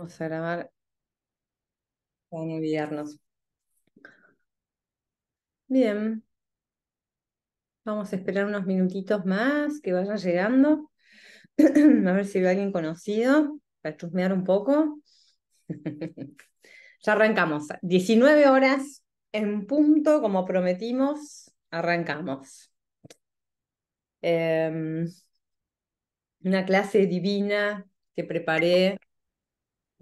Vamos a grabar para no olvidarnos. Bien. Vamos a esperar unos minutitos más que vaya llegando. a ver si veo alguien conocido para chusmear un poco. ya arrancamos. 19 horas en punto, como prometimos, arrancamos. Em, una clase divina que preparé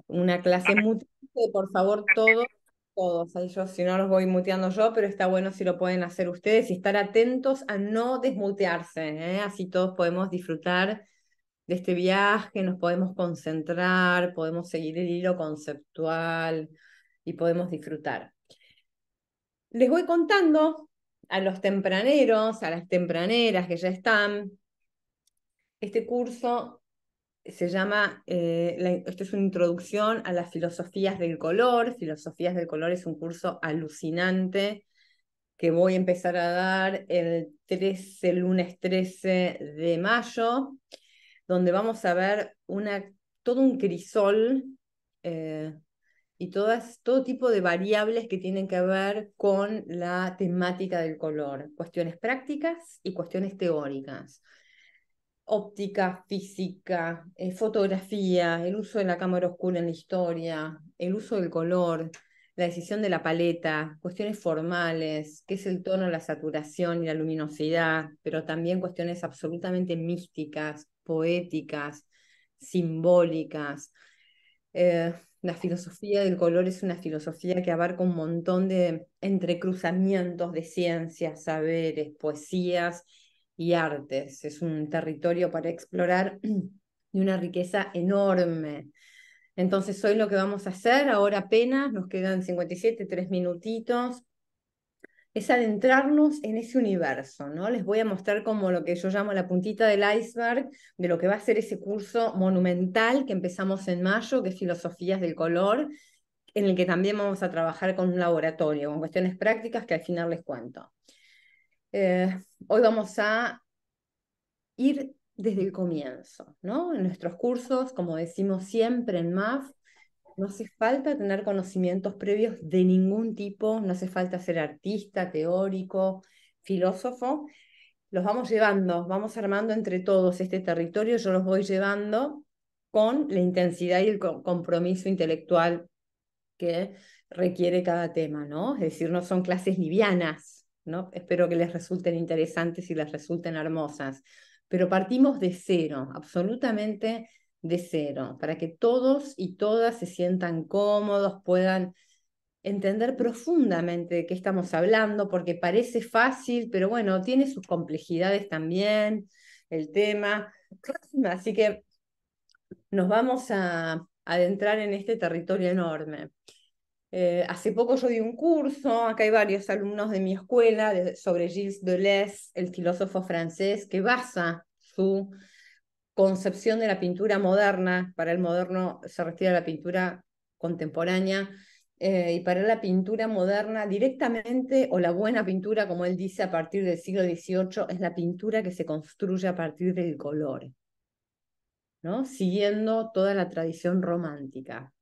una clase mutante, por favor, todos, todos. yo, si no los voy muteando yo, pero está bueno si lo pueden hacer ustedes y estar atentos a no desmutearse, ¿eh? así todos podemos disfrutar de este viaje, nos podemos concentrar, podemos seguir el hilo conceptual y podemos disfrutar. Les voy contando a los tempraneros, a las tempraneras que ya están, este curso se llama, eh, esto es una introducción a las filosofías del color. Filosofías del color es un curso alucinante que voy a empezar a dar el 13, lunes 13 de mayo, donde vamos a ver todo un crisol eh, y todas, todo tipo de variables que tienen que ver con la temática del color, cuestiones prácticas y cuestiones teóricas óptica, física, eh, fotografía, el uso de la cámara oscura en la historia, el uso del color, la decisión de la paleta, cuestiones formales, qué es el tono, la saturación y la luminosidad, pero también cuestiones absolutamente místicas, poéticas, simbólicas. Eh, la filosofía del color es una filosofía que abarca un montón de entrecruzamientos de ciencias, saberes, poesías y artes. Es un territorio para explorar y una riqueza enorme. Entonces hoy lo que vamos a hacer, ahora apenas, nos quedan 57, 3 minutitos, es adentrarnos en ese universo, ¿no? Les voy a mostrar como lo que yo llamo la puntita del iceberg de lo que va a ser ese curso monumental que empezamos en mayo, que es Filosofías del Color, en el que también vamos a trabajar con un laboratorio, con cuestiones prácticas que al final les cuento. Eh, hoy vamos a ir desde el comienzo, ¿no? En nuestros cursos, como decimos siempre en MAF, no hace falta tener conocimientos previos de ningún tipo, no hace falta ser artista, teórico, filósofo. Los vamos llevando, vamos armando entre todos este territorio, yo los voy llevando con la intensidad y el compromiso intelectual que requiere cada tema, ¿no? Es decir, no son clases livianas, Espero que les resulten interesantes y les resulten hermosas. Pero partimos de cero, absolutamente de cero, para que todos y todas se sientan cómodos, puedan entender profundamente de qué estamos hablando, porque parece fácil, pero bueno, tiene sus complejidades también el tema. Así que nos vamos a adentrar en este territorio enorme. Eh, hace poco yo di un curso, acá hay varios alumnos de mi escuela sobre Gilles Deleuze, el filósofo francés, que basa su concepción de la pintura moderna, para el moderno se refiere a la pintura contemporánea, eh, y para la pintura moderna directamente, o la buena pintura, como él dice, a partir del siglo XVIII, es la pintura que se construye a partir del color, ¿no? siguiendo toda la tradición romántica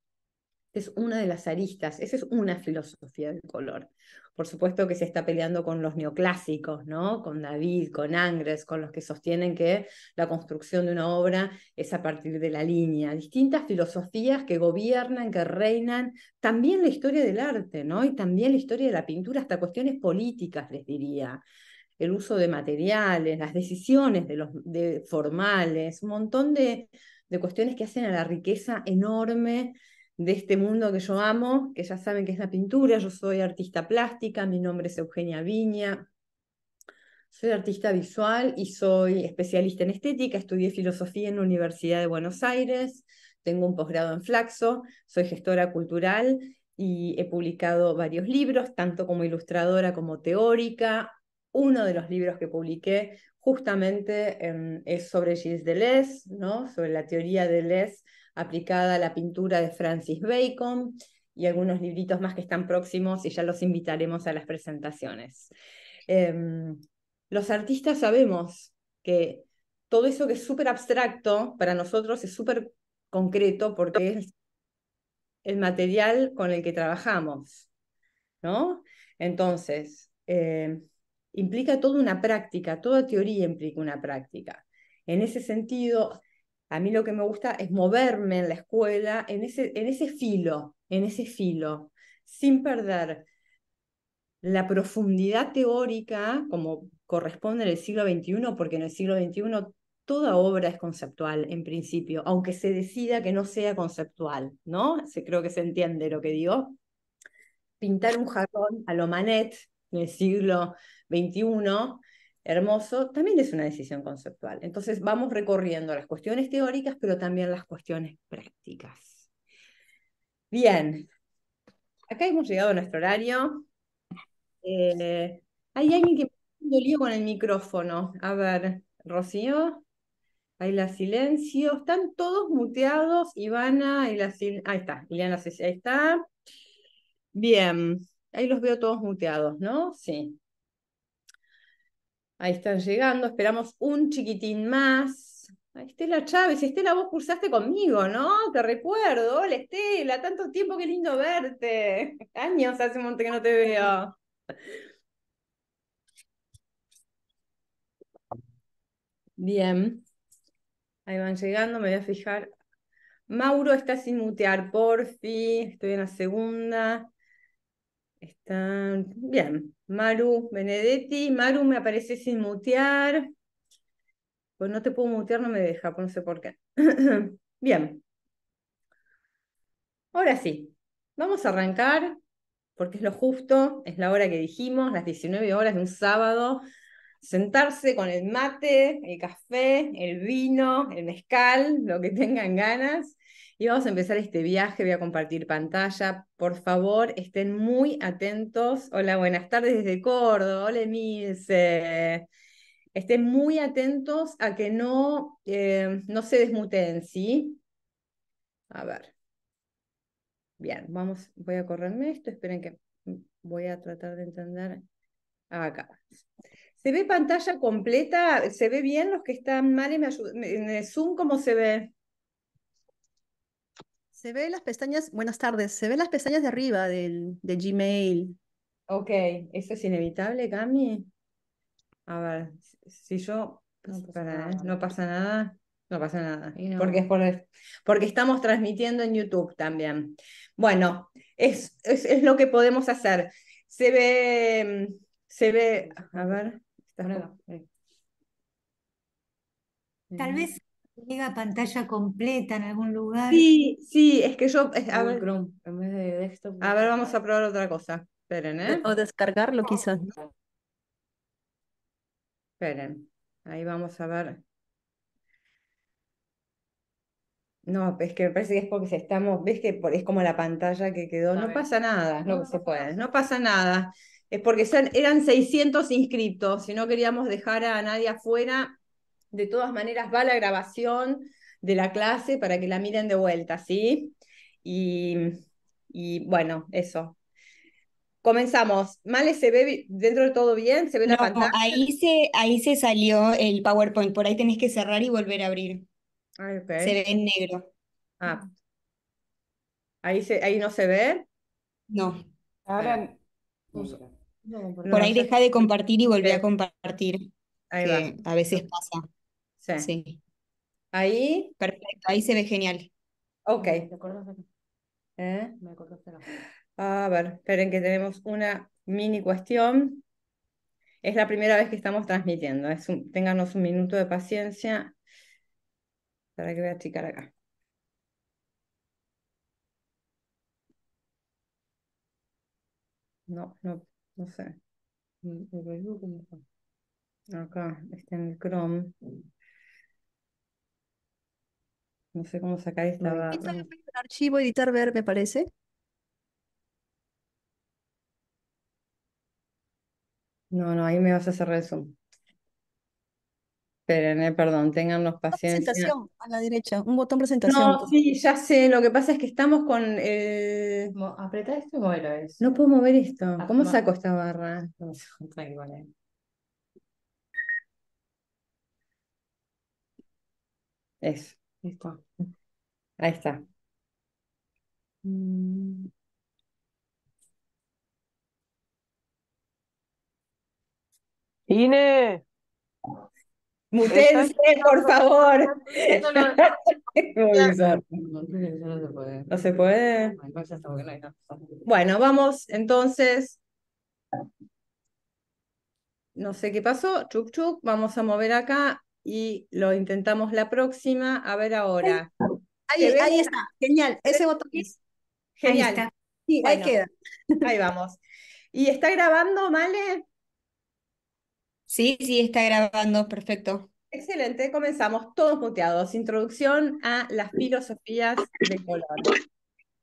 es una de las aristas, esa es una filosofía del color. Por supuesto que se está peleando con los neoclásicos, ¿no? Con David, con Angres, con los que sostienen que la construcción de una obra es a partir de la línea. Distintas filosofías que gobiernan, que reinan, también la historia del arte, ¿no? Y también la historia de la pintura, hasta cuestiones políticas, les diría el uso de materiales, las decisiones de los formales, un montón de, de cuestiones que hacen a la riqueza enorme de este mundo que yo amo, que ya saben que es la pintura, yo soy artista plástica, mi nombre es Eugenia Viña, soy artista visual y soy especialista en estética, estudié filosofía en la Universidad de Buenos Aires, tengo un posgrado en Flaxo, soy gestora cultural y he publicado varios libros, tanto como ilustradora como teórica. Uno de los libros que publiqué justamente em, es sobre Gilles Deleuze, ¿no? sobre la teoría de Deleuze aplicada a la pintura de Francis Bacon y algunos libritos más que están próximos y ya los invitaremos a las presentaciones. Em, los artistas sabemos que todo eso que es súper abstracto para nosotros es súper concreto porque es el material con el que trabajamos, ¿no? Entonces, em, implica toda una práctica, toda teoría implica una práctica. En ese sentido, a mí lo que me gusta es moverme en la escuela, en ese, en ese filo, en ese filo, sin perder la profundidad teórica como corresponde en el siglo XXI, porque en el siglo XXI toda obra es conceptual en principio, aunque se decida que no sea conceptual, ¿no? Se, creo que se entiende lo que digo. Pintar un jarrón a lo Manet en el siglo XXI hermoso, también es una decisión conceptual. Entonces vamos recorriendo las cuestiones teóricas, pero también las cuestiones prácticas. Bien, acá hemos llegado a nuestro horario. Eh, hay alguien que me lío con el micrófono. A ver, Rocío. Ahí la silencio. Están todos muteados. Ivana, y la ahí está. Liliana, ahí está. Bien. Ahí los veo todos muteados, ¿no? Sí. Ahí están llegando, esperamos un chiquitín más. Ahí Estela Chávez, Estela, vos cursaste conmigo, ¿no? Te recuerdo. Hola Estela, tanto tiempo, qué lindo verte. Años hace un montón que no te veo. Bien. Ahí van llegando, me voy a fijar. Mauro está sin mutear, porfi. Estoy en la segunda. Están bien. Maru Benedetti. Maru me aparece sin mutear. Pues no te puedo mutear, no me deja, pues no sé por qué. bien. Ahora sí, vamos a arrancar porque es lo justo, es la hora que dijimos, las 19 horas de un sábado. Sentarse con el mate, el café, el vino, el mezcal, lo que tengan ganas y vamos a empezar este viaje. Voy a compartir pantalla. Por favor, estén muy atentos. Hola, buenas tardes desde Córdoba. Hola, Emilce. Estén muy atentos a que no, eh, no se desmuteen, ¿sí? A ver. Bien, vamos, voy a correrme esto. Esperen que voy a tratar de entender. Acá. ¿Se ve pantalla completa? ¿Se ve bien los que están mal? ¿En ¿Me Zoom cómo se ve? Se ve las pestañas, buenas tardes, se ve las pestañas de arriba del, de Gmail. Ok, ¿eso es inevitable, Cami? A ver, si yo... No pasa, ¿eh? nada. No pasa nada. porque, es por porque estamos transmitiendo en YouTube también. Bueno, es, es, lo que podemos hacer. Se ve, se ve, a ver. Eh. Tal eh. vez Llega pantalla completa en algún lugar. Sí, sí, es que yo. a, ver, vamos a probar otra cosa. Esperen, ¿eh? O descargarlo quizás. Esperen, ahí vamos a ver. No, es que me parece que es porque estamos, ves que es como la pantalla que quedó, no pasa nada, no, se puede, no pasa nada. Es porque eran 600 inscritos, si no queríamos dejar a nadie afuera, de todas maneras, va la grabación de la clase para que la miren de vuelta, ¿sí? Y, bueno, eso. Comenzamos. Male, ¿se ve dentro de todo bien? ¿Se ve la pantalla? Ahí se, ahí se salió el PowerPoint. Por ahí tenés que cerrar y volver a abrir. Ah, se ve en negro. Ah. ¿Ahí, ahí no se ve? No. Ahora. Por ahí deja de compartir y volver a compartir. Ahí va. A veces pasa. Sí. Ahí. Perfecto, ahí se ve genial. Ok. ¿Eh? A ver, esperen que tenemos una mini cuestión. Es la primera vez que estamos transmitiendo. Es un, ténganos un minuto de paciencia para que voy a achicar acá. No, no, no sé. Mm, acá está en el Chrome. No sé cómo sacar esta barra. Archivo, editar, ver, me parece. No, no, ahí me vas a hacer resumen. Zoom. Esperen, eh, perdón, tengan paciencia. Presentación a la derecha, un botón presentación. No, sí, ya sé, lo que pasa es que estamos con el... Apreta esto y muévelo eso. No puedo mover esto. Ah, ¿Cómo saco esta barra? Eh. Eso. Ahí está. Ahí mm. está. Ine, Mutense, por favor. no, se puede. Bueno, vamos entonces. No sé qué pasó. Chup, chuk Vamos a mover acá y lo intentamos la próxima. A ver ahora. Ahí, está, genial. Ese botón es. Genial. Ahí Sí, queda. Ahí vamos. ¿Y está grabando, Male? Sí, sí, está grabando, perfecto. Excelente, comenzamos todos muteados. Introducción a las filosofías de color.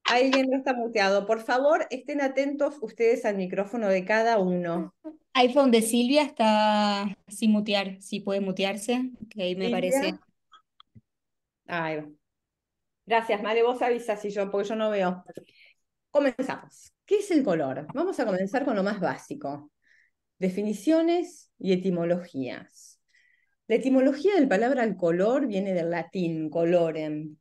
Alguien no está muteado. Por favor, estén atentos ustedes al micrófono de cada uno iPhone de Silvia está sin mutear, si puede mutearse, que ahí me parece. Gracias, madre, vos avisas si yo, porque yo no veo. Comenzamos. ¿Qué es el color? Vamos a comenzar con lo más básico. Definiciones y etimologías. La etimología del palabra al color viene del latín colorem,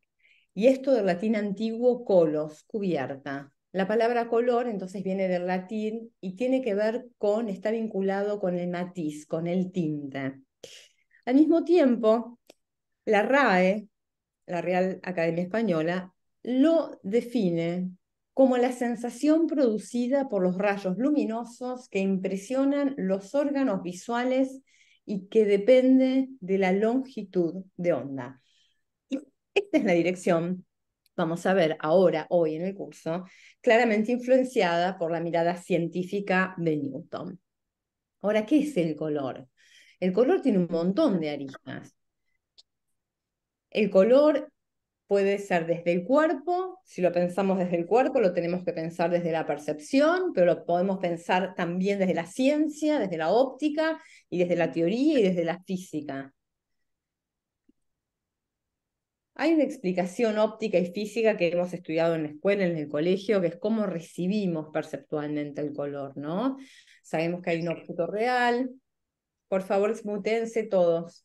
y esto del latín antiguo colos, cubierta. La palabra color entonces viene del latín y tiene que ver con, está vinculado con el matiz, con el tinte. Al mismo tiempo, la RAE, la Real Academia Española, lo define como la sensación producida por los rayos luminosos que impresionan los órganos visuales y que depende de la longitud de onda. esta es la dirección vamos a ver ahora, hoy en el curso, claramente influenciada por la mirada científica de Newton. Ahora, ¿qué es el color? El color tiene un montón de aristas. El color puede ser desde el cuerpo, si lo pensamos desde el cuerpo, lo tenemos que pensar desde la percepción, pero lo podemos pensar también desde la ciencia, desde la óptica y desde la teoría y desde la física. Hay una explicación óptica y física que hemos estudiado en la escuela, en el colegio, que es cómo recibimos perceptualmente el color, ¿no? Sabemos que hay un objeto real. Por favor, smutense todos.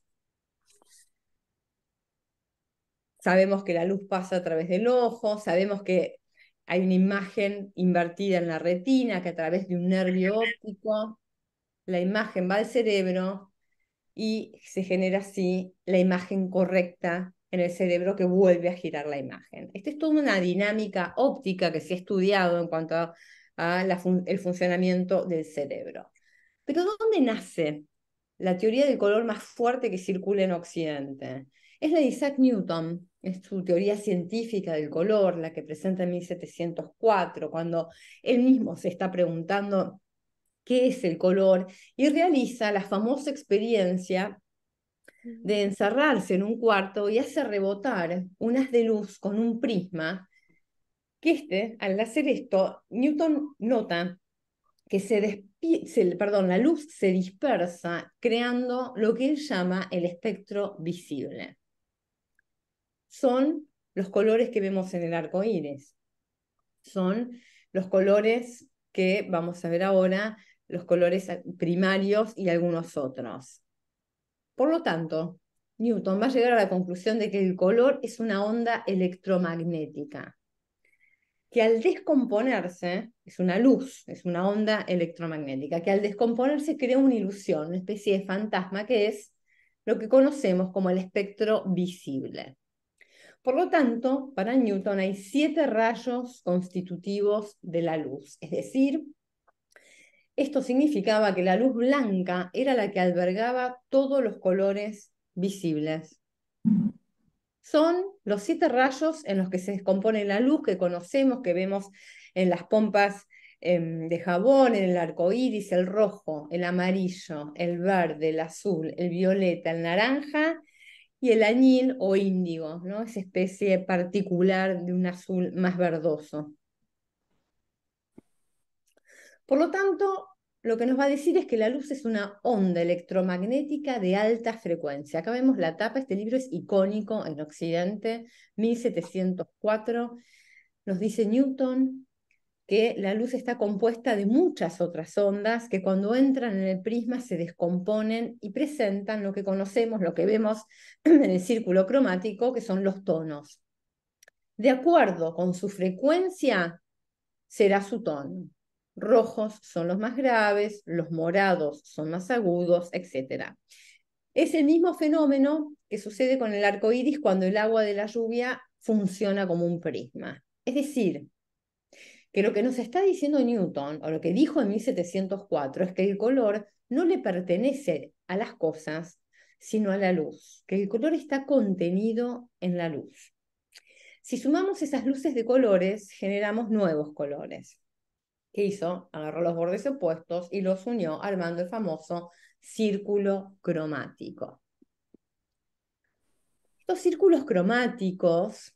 Sabemos que la luz pasa a través del ojo, sabemos que hay una imagen invertida en la retina, que a través de un nervio óptico, la imagen va al cerebro y se genera así la imagen correcta el cerebro que vuelve a girar la imagen. Esta es toda una dinámica óptica que se ha estudiado en cuanto a, el funcionamiento del cerebro. Pero ¿dónde nace la teoría del color más fuerte que circula en Occidente? Es la de Isaac Newton, es su teoría científica del color, la que presenta en 1704, cuando él mismo se está preguntando qué es el color y realiza la famosa experiencia de encerrarse en un cuarto y hace rebotar unas de luz con un prisma, que este, al hacer esto, Newton nota que se, perdón, la luz se dispersa creando lo que él llama el espectro visible. Son los colores que vemos en el arcoíris. Son los colores que vamos a ver ahora, los colores primarios y algunos otros. Por lo tanto, Newton va a llegar a la conclusión de que el color es una onda electromagnética, que al descomponerse, es una luz, es una onda electromagnética, que al descomponerse crea una ilusión, una especie de fantasma que es lo que conocemos como el espectro visible. Por lo tanto, para Newton hay siete rayos constitutivos de la luz, es decir, esto significaba que la luz blanca era la que albergaba todos los colores visibles. Son los siete rayos en los que se descompone la luz que conocemos, que vemos en las pompas em, de jabón, en el arco iris, el rojo, el amarillo, el verde, el azul, el violeta, el naranja y el añil o índigo, ¿no? esa especie particular de un azul más verdoso. Por lo tanto, lo que nos va a decir es que la luz es una onda electromagnética de alta frecuencia. Acá vemos la tapa, este libro es icónico en Occidente, 1704. Nos dice Newton que la luz está compuesta de muchas otras ondas que cuando entran en el prisma se descomponen y presentan lo que conocemos, lo que vemos en el círculo cromático, que son los tonos. De acuerdo con su frecuencia, será su tono rojos son los más graves, los morados son más agudos, etc. Es el mismo fenómeno que sucede con el arco iris cuando el agua de la lluvia funciona como un prisma. Es decir, que lo que nos está diciendo Newton, o lo que dijo en 1704, es que el color no le pertenece a las cosas, sino a la luz, que el color está contenido en la luz. Si sumamos esas luces de colores, generamos nuevos colores. ¿Qué hizo? Agarró los bordes opuestos y los unió armando el famoso círculo cromático. Estos círculos cromáticos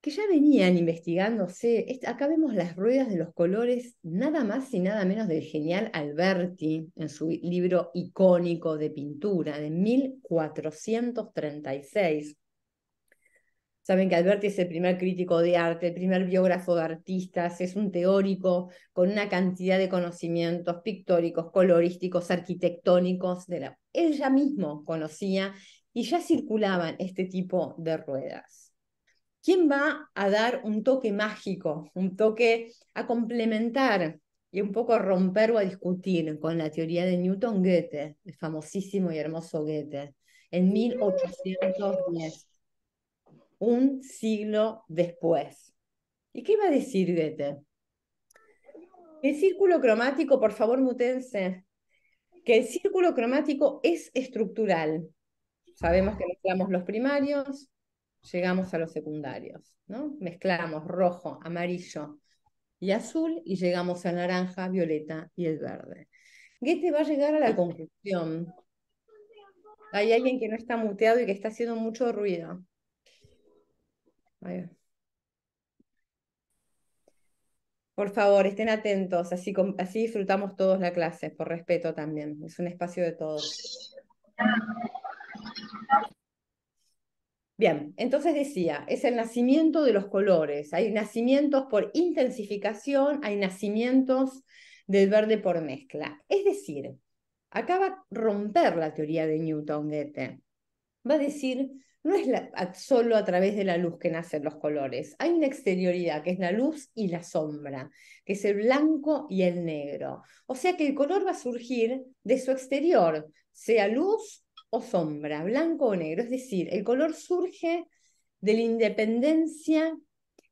que ya venían investigándose, acá vemos las ruedas de los colores nada más y nada menos del genial Alberti en su libro icónico de pintura de 1436 Saben que Alberti es el primer crítico de arte, el primer biógrafo de artistas, es un teórico con una cantidad de conocimientos pictóricos, colorísticos, arquitectónicos. De la... Él ya mismo conocía y ya circulaban este tipo de ruedas. ¿Quién va a dar un toque mágico, un toque a complementar y un poco a romper o a discutir con la teoría de Newton Goethe, el famosísimo y hermoso Goethe, en 1810? un siglo después. ¿Y qué iba a decir Goethe? El círculo cromático, por favor, mutense, que el círculo cromático es estructural. Sabemos que mezclamos los primarios, llegamos a los secundarios, ¿no? Mezclamos rojo, amarillo y azul y llegamos al naranja, violeta y el verde. Goethe va a llegar a la conclusión. Hay alguien que no está muteado y que está haciendo mucho ruido. Por favor, estén atentos, así, así disfrutamos todos la clase, por respeto también. Es un espacio de todos. Bien, entonces decía, es el nacimiento de los colores. Hay nacimientos por intensificación, hay nacimientos del verde por mezcla. Es decir, acaba romper la teoría de Newton-Goethe. Va a decir no es solo a través de la luz que nacen los colores, hay una exterioridad que es la luz y la sombra, que es el blanco y el negro. O sea que el color va a surgir de su exterior, sea luz o sombra, blanco o negro. Es decir, el color surge de la independencia,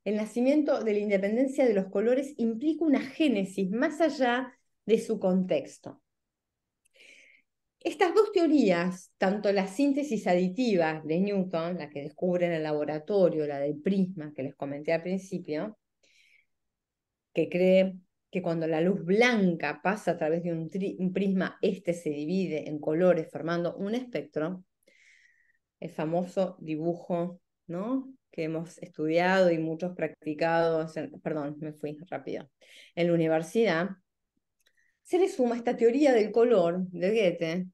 el nacimiento de la independencia de los colores implica una génesis más allá de su contexto. Estas dos teorías, tanto la síntesis aditiva de Newton, la que descubre en el laboratorio, la del prisma que les comenté al principio, que cree que cuando la luz blanca pasa a través de un, prisma, este se divide en colores formando un espectro, el famoso dibujo ¿no? que hemos estudiado y muchos practicados, perdón, me fui rápido, en la universidad, se le suma esta teoría del color de Goethe,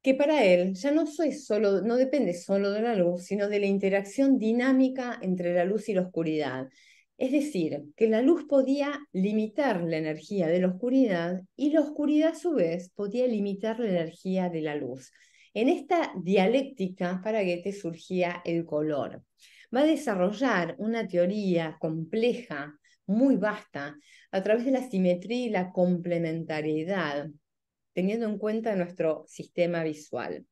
que para él ya no, soy solo, no depende solo de la luz, sino de la interacción dinámica entre la luz y la oscuridad. Es decir, que la luz podía limitar la energía de la oscuridad y la oscuridad a su vez podía limitar la energía de la luz. En esta dialéctica para Goethe surgía el color. Va a desarrollar una teoría compleja muy vasta a través de la simetría y la complementariedad, teniendo en cuenta nuestro sistema visual.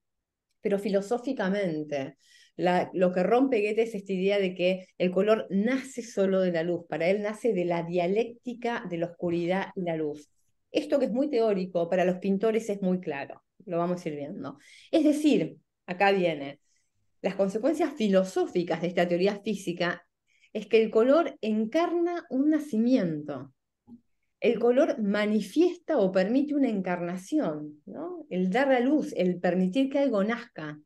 Pero filosóficamente, lo que rompe Goethe es esta idea de que el color nace solo de la luz, para él nace de la dialéctica de la oscuridad y la luz. Esto que es muy teórico, para los pintores es muy claro, lo vamos a ir viendo. Es decir, acá viene, las consecuencias filosóficas de esta teoría física es que el color encarna un nacimiento. El color manifiesta o permite una encarnación, ¿no? el dar a luz, el permitir que algo nazca.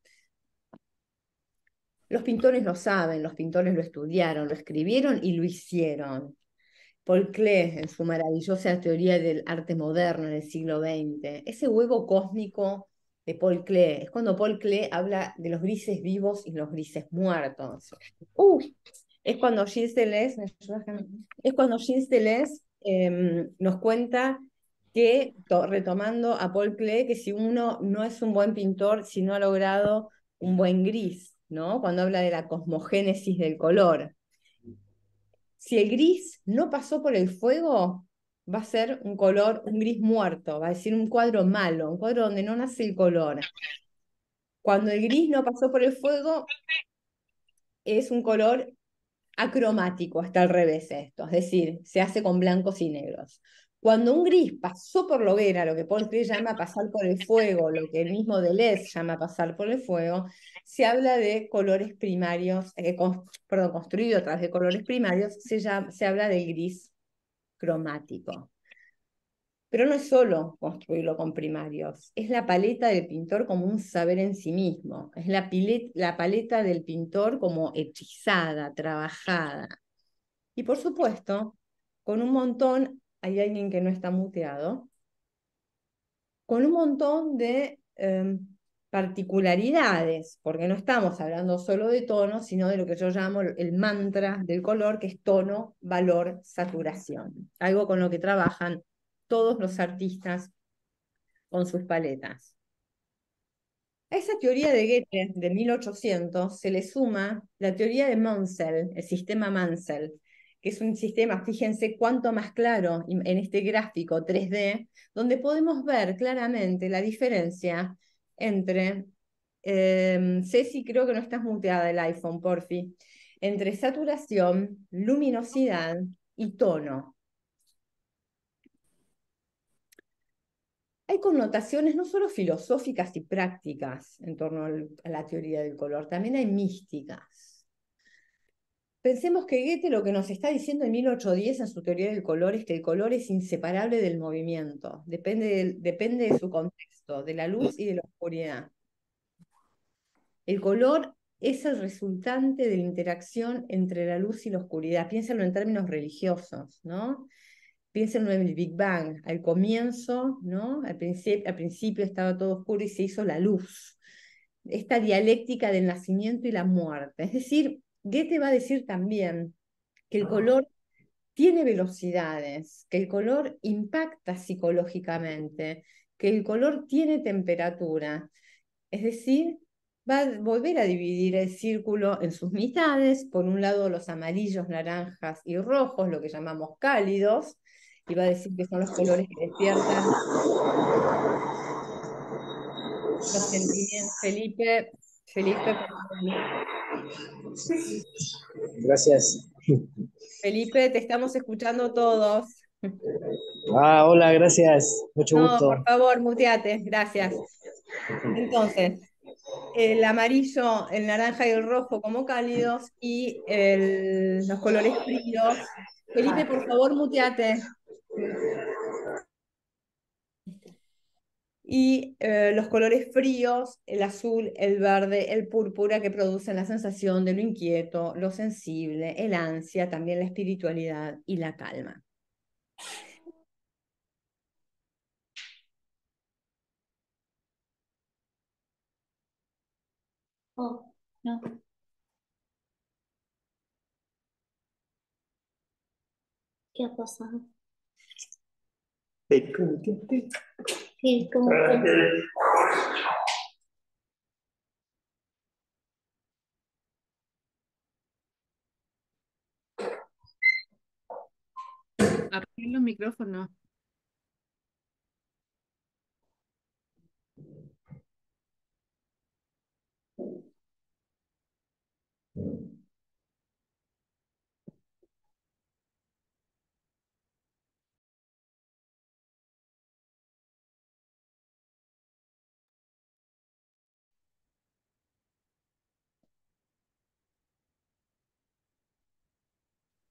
Los pintores lo saben, los pintores lo estudiaron, lo escribieron y lo hicieron. Paul Klee, en su maravillosa teoría del arte moderno en el siglo XX, ese huevo cósmico de Paul Klee, es cuando Paul Klee habla de los grises vivos y los grises muertos. ¡Uy! Uh, es cuando Gilles Deleuze, es cuando em, nos cuenta que, retomando a Paul Klee, que si uno no es un buen pintor, si no ha logrado un buen gris, ¿no? Cuando habla de la cosmogénesis del color. Si el gris no pasó por el fuego, va a ser un color, un gris muerto, va a decir un cuadro malo, un cuadro donde no nace el color. Cuando el gris no pasó por el fuego, es un color acromático, hasta al revés esto, es decir, se hace con blancos y negros. Cuando un gris pasó por la hoguera, lo que Paul Klee llama pasar por el fuego, lo que el mismo Deleuze llama pasar por el fuego, se habla de colores primarios, eh, perdón, construido a través de colores primarios, se, se habla del gris cromático. Pero no es solo construirlo con primarios, es la paleta del pintor como un saber en sí mismo, es la, paleta del pintor como hechizada, trabajada. Y por supuesto, con un montón, hay alguien que no está muteado, con un montón de em, particularidades, porque no estamos hablando solo de tono, sino de lo que yo llamo el mantra del color, que es tono, valor, saturación, algo con lo que trabajan todos los artistas con sus paletas. A esa teoría de Goethe de 1800 se le suma la teoría de Mansell, el sistema Mansell, que es un sistema, fíjense cuánto más claro en este gráfico 3D, donde podemos ver claramente la diferencia entre, sé em, Ceci creo que no estás muteada el iPhone, porfi, entre saturación, luminosidad y tono. hay connotaciones no solo filosóficas y prácticas en torno a la teoría del color, también hay místicas. Pensemos que Goethe lo que nos está diciendo en 1810 en su teoría del color es que el color es inseparable del movimiento, depende de, depende de su contexto, de la luz y de la oscuridad. El color es el resultante de la interacción entre la luz y la oscuridad. Piénsalo en términos religiosos, ¿no? Piensen en el Big Bang, al comienzo, ¿no? Al, al principio estaba todo oscuro y se hizo la luz. Esta dialéctica del nacimiento y la muerte. Es decir, Goethe va a decir también que el ah. color tiene velocidades, que el color impacta psicológicamente, que el color tiene temperatura. Es decir, va a volver a dividir el círculo en sus mitades, por un lado los amarillos, naranjas y rojos, lo que llamamos cálidos, iba a decir que son los colores que despiertan. Los sentimientos. Felipe, Felipe. Gracias. Felipe, te estamos escuchando todos. Ah, hola, gracias. Mucho no, gusto. Por favor, muteate, gracias. Entonces, el amarillo, el naranja y el rojo como cálidos y el, los colores fríos. Felipe, por favor, muteate. Y eh, los colores fríos, el azul, el verde, el púrpura, que producen la sensación de lo inquieto, lo sensible, el ansia, también la espiritualidad y la calma. Oh, no. ¿Qué ha pasado? Sí, como ah, Abrir los micrófonos.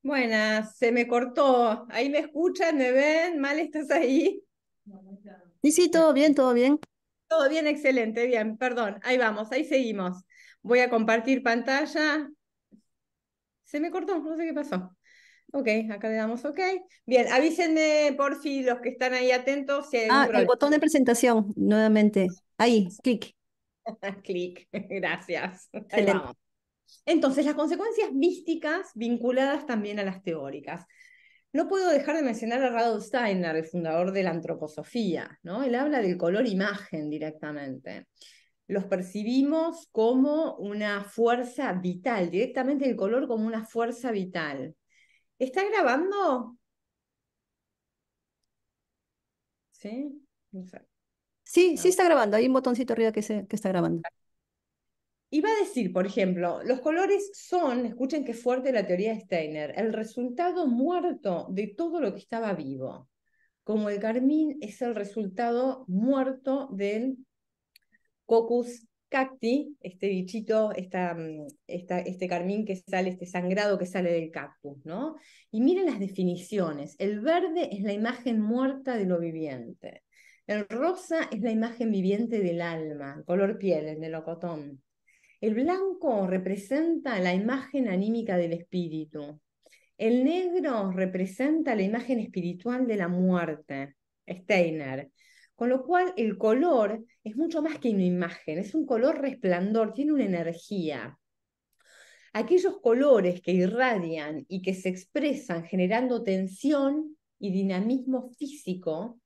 Buenas, se me cortó. Ahí me escuchan, me ven, mal estás ahí. Sí, sí, todo bien, todo bien. Todo bien, excelente, bien, perdón. Ahí vamos, ahí seguimos. Voy a compartir pantalla. Se me cortó, no sé qué pasó. Ok, acá le damos ok. Bien, avísenme por si los que están ahí atentos. ah, el botón de presentación, nuevamente. Ahí, clic. clic, gracias. Excelente. Entonces, las consecuencias místicas vinculadas también a las teóricas. No puedo dejar de mencionar a Rudolf Steiner, el fundador de la antroposofía, ¿no? Él habla del color imagen directamente. Los percibimos como una fuerza vital, directamente el color como una fuerza vital. ¿Está grabando? ¿Sí? Sí, sí ah. está grabando. Hay un botoncito arriba que, que está grabando. Y va a decir, por ejemplo, los colores son, escuchen qué fuerte la teoría de Steiner, el resultado muerto de todo lo que estaba vivo, como el carmín es el resultado muerto del Cocus cacti, este bichito, mm, este carmín que sale, este sangrado que sale del cactus, ¿no? Y miren las definiciones. El verde es la imagen muerta de lo viviente. El rosa es la imagen viviente del alma, color piel, el melocotón. El blanco representa la imagen anímica del espíritu. El negro representa la imagen espiritual de la muerte, Steiner. Con lo cual el color es mucho más que una imagen, es un color resplandor, tiene una energía. Aquellos colores que irradian y que se expresan generando tensión y dinamismo físico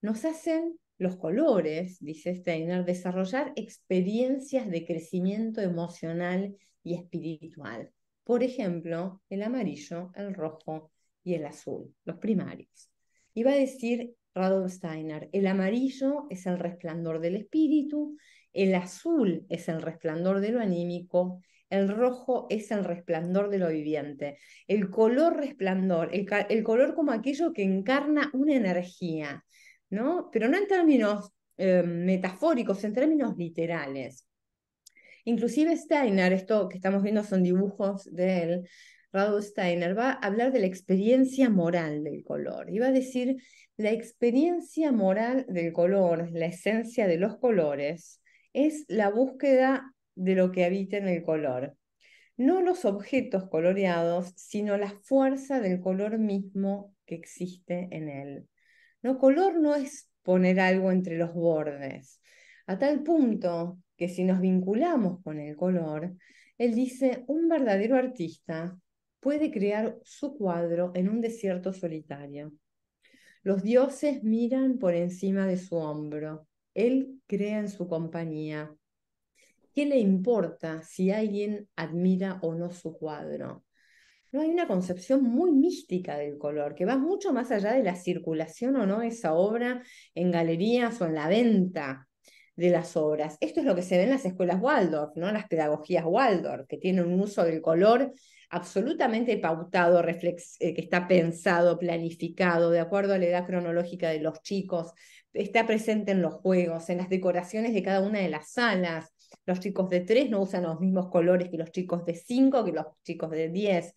nos hacen los colores, dice Steiner, desarrollar experiencias de crecimiento emocional y espiritual. Por ejemplo, el amarillo, el rojo y el azul, los primarios. Y va a decir Radolf Steiner, el amarillo es el resplandor del espíritu, el azul es el resplandor de lo anímico, el rojo es el resplandor de lo viviente, el color resplandor, el color como aquello que encarna una energía, ¿no? Pero no en términos eh, metafóricos, en términos literales. Inclusive Steiner, esto que estamos viendo son dibujos de él, Raúl Steiner, va a hablar de la experiencia moral del color. Y va a decir, la experiencia moral del color, la esencia de los colores, es la búsqueda de lo que habita en el color. No los objetos coloreados, sino la fuerza del color mismo que existe en él. ¿no? Color no es poner algo entre los bordes, a tal punto que si nos vinculamos con el color, él dice, un verdadero artista puede crear su cuadro en un desierto solitario. Los dioses miran por encima de su hombro, él crea en su compañía. ¿Qué le importa si alguien admira o no su cuadro? Hay una concepción muy mística del color, que va mucho más allá de la circulación o no de esa obra en galerías o en la venta de las obras. Esto es lo que se ve en las escuelas Waldorf, ¿no? las pedagogías Waldorf, que tienen un uso del color absolutamente pautado, eh, que está pensado, planificado, de acuerdo a la edad cronológica de los chicos, está presente en los juegos, en las decoraciones de cada una de las salas. Los chicos de tres no usan los mismos colores que los chicos de cinco, que los chicos de diez.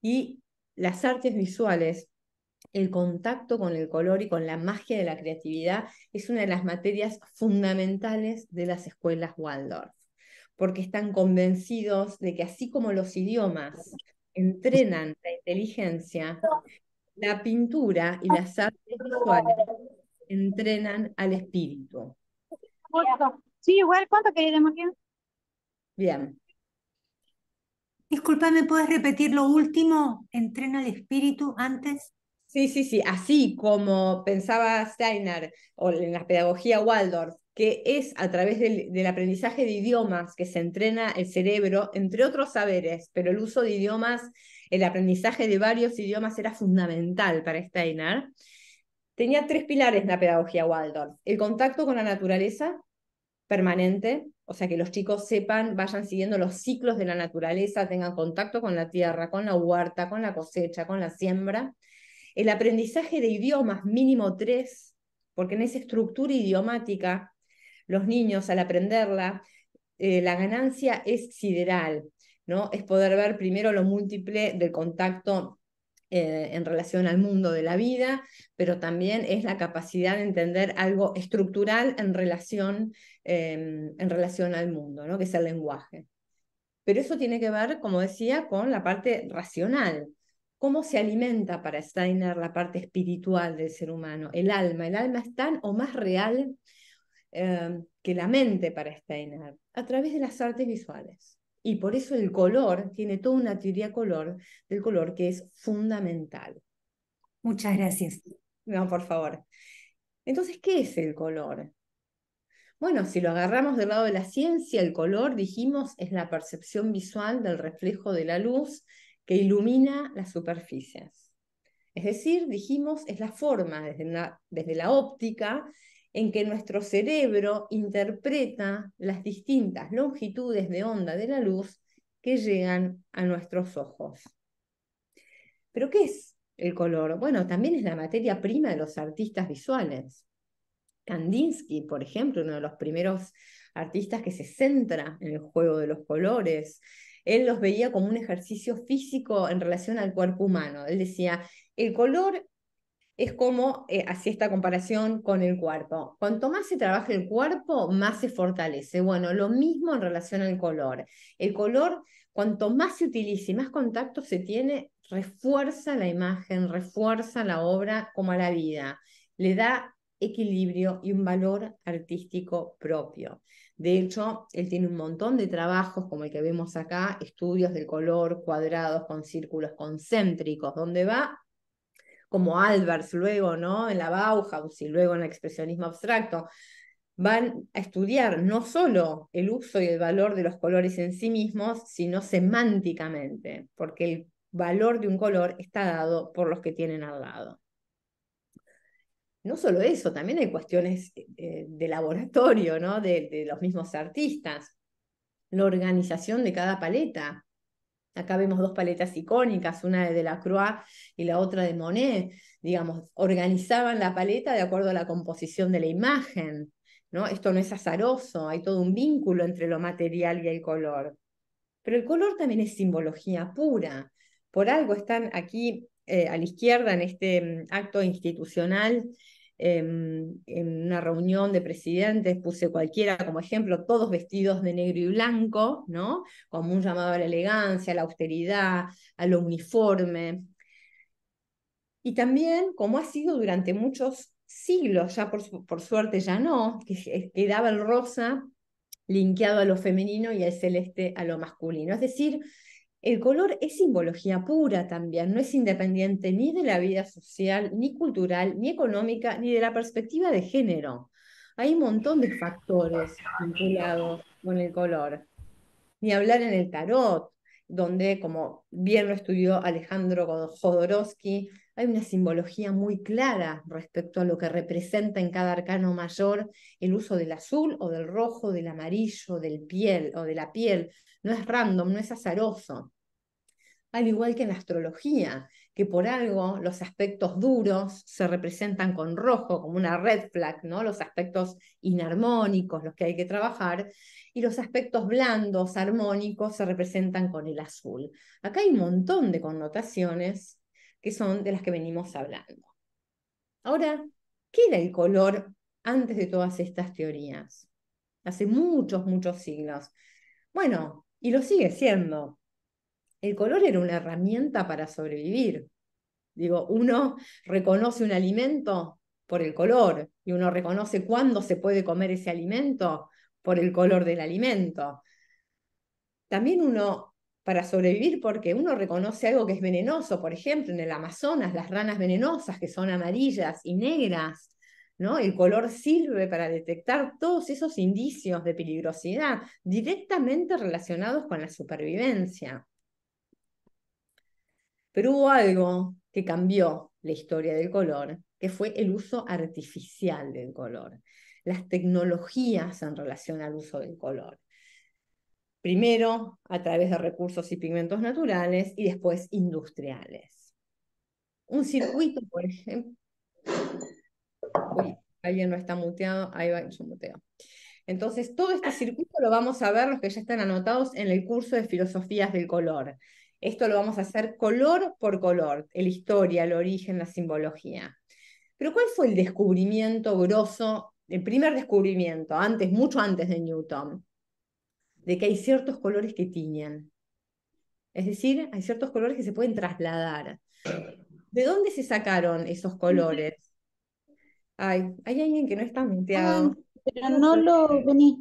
Y las artes visuales, el contacto con el color y con la magia de la creatividad es una de las materias fundamentales de las escuelas Waldorf, porque están convencidos de que así como los idiomas entrenan la inteligencia, la pintura y las artes visuales entrenan al espíritu. Sí, igual, ¿cuánto querés, Bien, Disculpame, ¿puedes repetir lo último? Entrena el espíritu antes. Sí, sí, sí, así como pensaba Steiner o en la pedagogía Waldorf, que es a través del, del, aprendizaje de idiomas que se entrena el cerebro, entre otros saberes, pero el uso de idiomas, el aprendizaje de varios idiomas era fundamental para Steiner. Tenía tres pilares la pedagogía Waldorf. El contacto con la naturaleza permanente, o sea, que los chicos sepan, vayan siguiendo los ciclos de la naturaleza, tengan contacto con la tierra, con la huerta, con la cosecha, con la siembra. El aprendizaje de idiomas, mínimo tres, porque en esa estructura idiomática, los niños al aprenderla, eh, la ganancia es sideral, ¿no? Es poder ver primero lo múltiple del contacto eh, en relación al mundo de la vida, pero también es la capacidad de entender algo estructural en relación en relación al mundo, ¿no? que es el lenguaje. Pero eso tiene que ver, como decía, con la parte racional. ¿Cómo se alimenta para Steiner la parte espiritual del ser humano? El alma. El alma es tan o más real eh, que la mente para Steiner, a través de las artes visuales. Y por eso el color tiene toda una teoría color, del color que es fundamental. Muchas gracias. No, por favor. Entonces, ¿qué es el color? Bueno, si lo agarramos del lado de la ciencia, el color, dijimos, es la percepción visual del reflejo de la luz que ilumina las superficies. Es decir, dijimos, es la forma desde la, óptica en que nuestro cerebro interpreta las distintas longitudes de onda de la luz que llegan a nuestros ojos. ¿Pero qué es el color? Bueno, también es la materia prima de los artistas visuales. Kandinsky, por ejemplo, uno de los primeros artistas que se centra en el juego de los colores. Él los veía como un ejercicio físico en relación al cuerpo humano. Él decía, el color es como, eh, esta comparación con el cuerpo. Cuanto más se trabaja el cuerpo, más se fortalece. Bueno, lo mismo en relación al color. El color, cuanto más se utilice y más contacto se tiene, refuerza la imagen, refuerza la obra como a la vida. Le da equilibrio y un valor artístico propio. De hecho, él tiene un montón de trabajos, como el que vemos acá, estudios del color, cuadrados con círculos concéntricos, donde va como Albers luego, ¿no? En la Bauhaus y luego en el expresionismo abstracto, van a estudiar no solo el uso y el valor de los colores en sí mismos, sino semánticamente, porque el valor de un color está dado por los que tienen al lado no solo eso, también hay cuestiones eh, eh, de laboratorio, ¿no? De, los mismos artistas, la organización de cada paleta. Acá vemos dos paletas icónicas, una de Delacroix y la otra de Monet. Digamos, organizaban la paleta de acuerdo a la composición de la imagen. ¿no? Esto no es azaroso, hay todo un vínculo entre lo material y el color. Pero el color también es simbología pura. Por algo están aquí eh, a la izquierda en este mm, acto institucional, em, en una reunión de presidentes, puse cualquiera como ejemplo, todos vestidos de negro y blanco, ¿no? Como un llamado a la elegancia, a la austeridad, a lo uniforme. Y también, como ha sido durante muchos siglos, ya por, suerte ya no, que quedaba el rosa linkeado a lo femenino y el celeste a lo masculino. Es decir, el color es simbología pura también, no es independiente ni de la vida social, ni cultural, ni económica, ni de la perspectiva de género. Hay un montón de factores vinculados con el color. Ni hablar en el tarot, donde, como bien lo estudió Alejandro Jodorowsky, hay una simbología muy clara respecto a lo que representa en cada arcano mayor el uso del azul o del rojo, del amarillo, del piel o de la piel. No es random, no es azaroso al igual que en la astrología, que por algo los aspectos duros se representan con rojo, como una red flag, ¿no? Los aspectos inarmónicos, los que hay que trabajar, y los aspectos blandos, armónicos, se representan con el azul. Acá hay un montón de connotaciones que son de las que venimos hablando. Ahora, ¿qué era el color antes de todas estas teorías? Hace muchos, muchos siglos. Bueno, y lo sigue siendo el color era una herramienta para sobrevivir. Digo, uno reconoce un alimento por el color y uno reconoce cuándo se puede comer ese alimento por el color del alimento. También uno, para sobrevivir, porque uno reconoce algo que es venenoso, por ejemplo, en el Amazonas, las ranas venenosas que son amarillas y negras, ¿no? El color sirve para detectar todos esos indicios de peligrosidad directamente relacionados con la supervivencia. Pero hubo algo que cambió la historia del color, que fue el uso artificial del color, las tecnologías en relación al uso del color. Primero a través de recursos y pigmentos naturales y después industriales. Un circuito, por ejemplo. alguien no está muteado, ahí va, yo muteo. Entonces, todo este circuito lo vamos a ver los que ya están anotados en el curso de Filosofías del Color. Esto lo vamos a hacer color por color, La historia, el origen, la simbología. Pero ¿cuál fue el descubrimiento grosso, el primer descubrimiento, antes, mucho antes de Newton? De que hay ciertos colores que tiñen. Es decir, hay ciertos colores que se pueden trasladar. ¿De dónde se sacaron esos colores? Ay, hay alguien que no está muteado. pero no lo vení.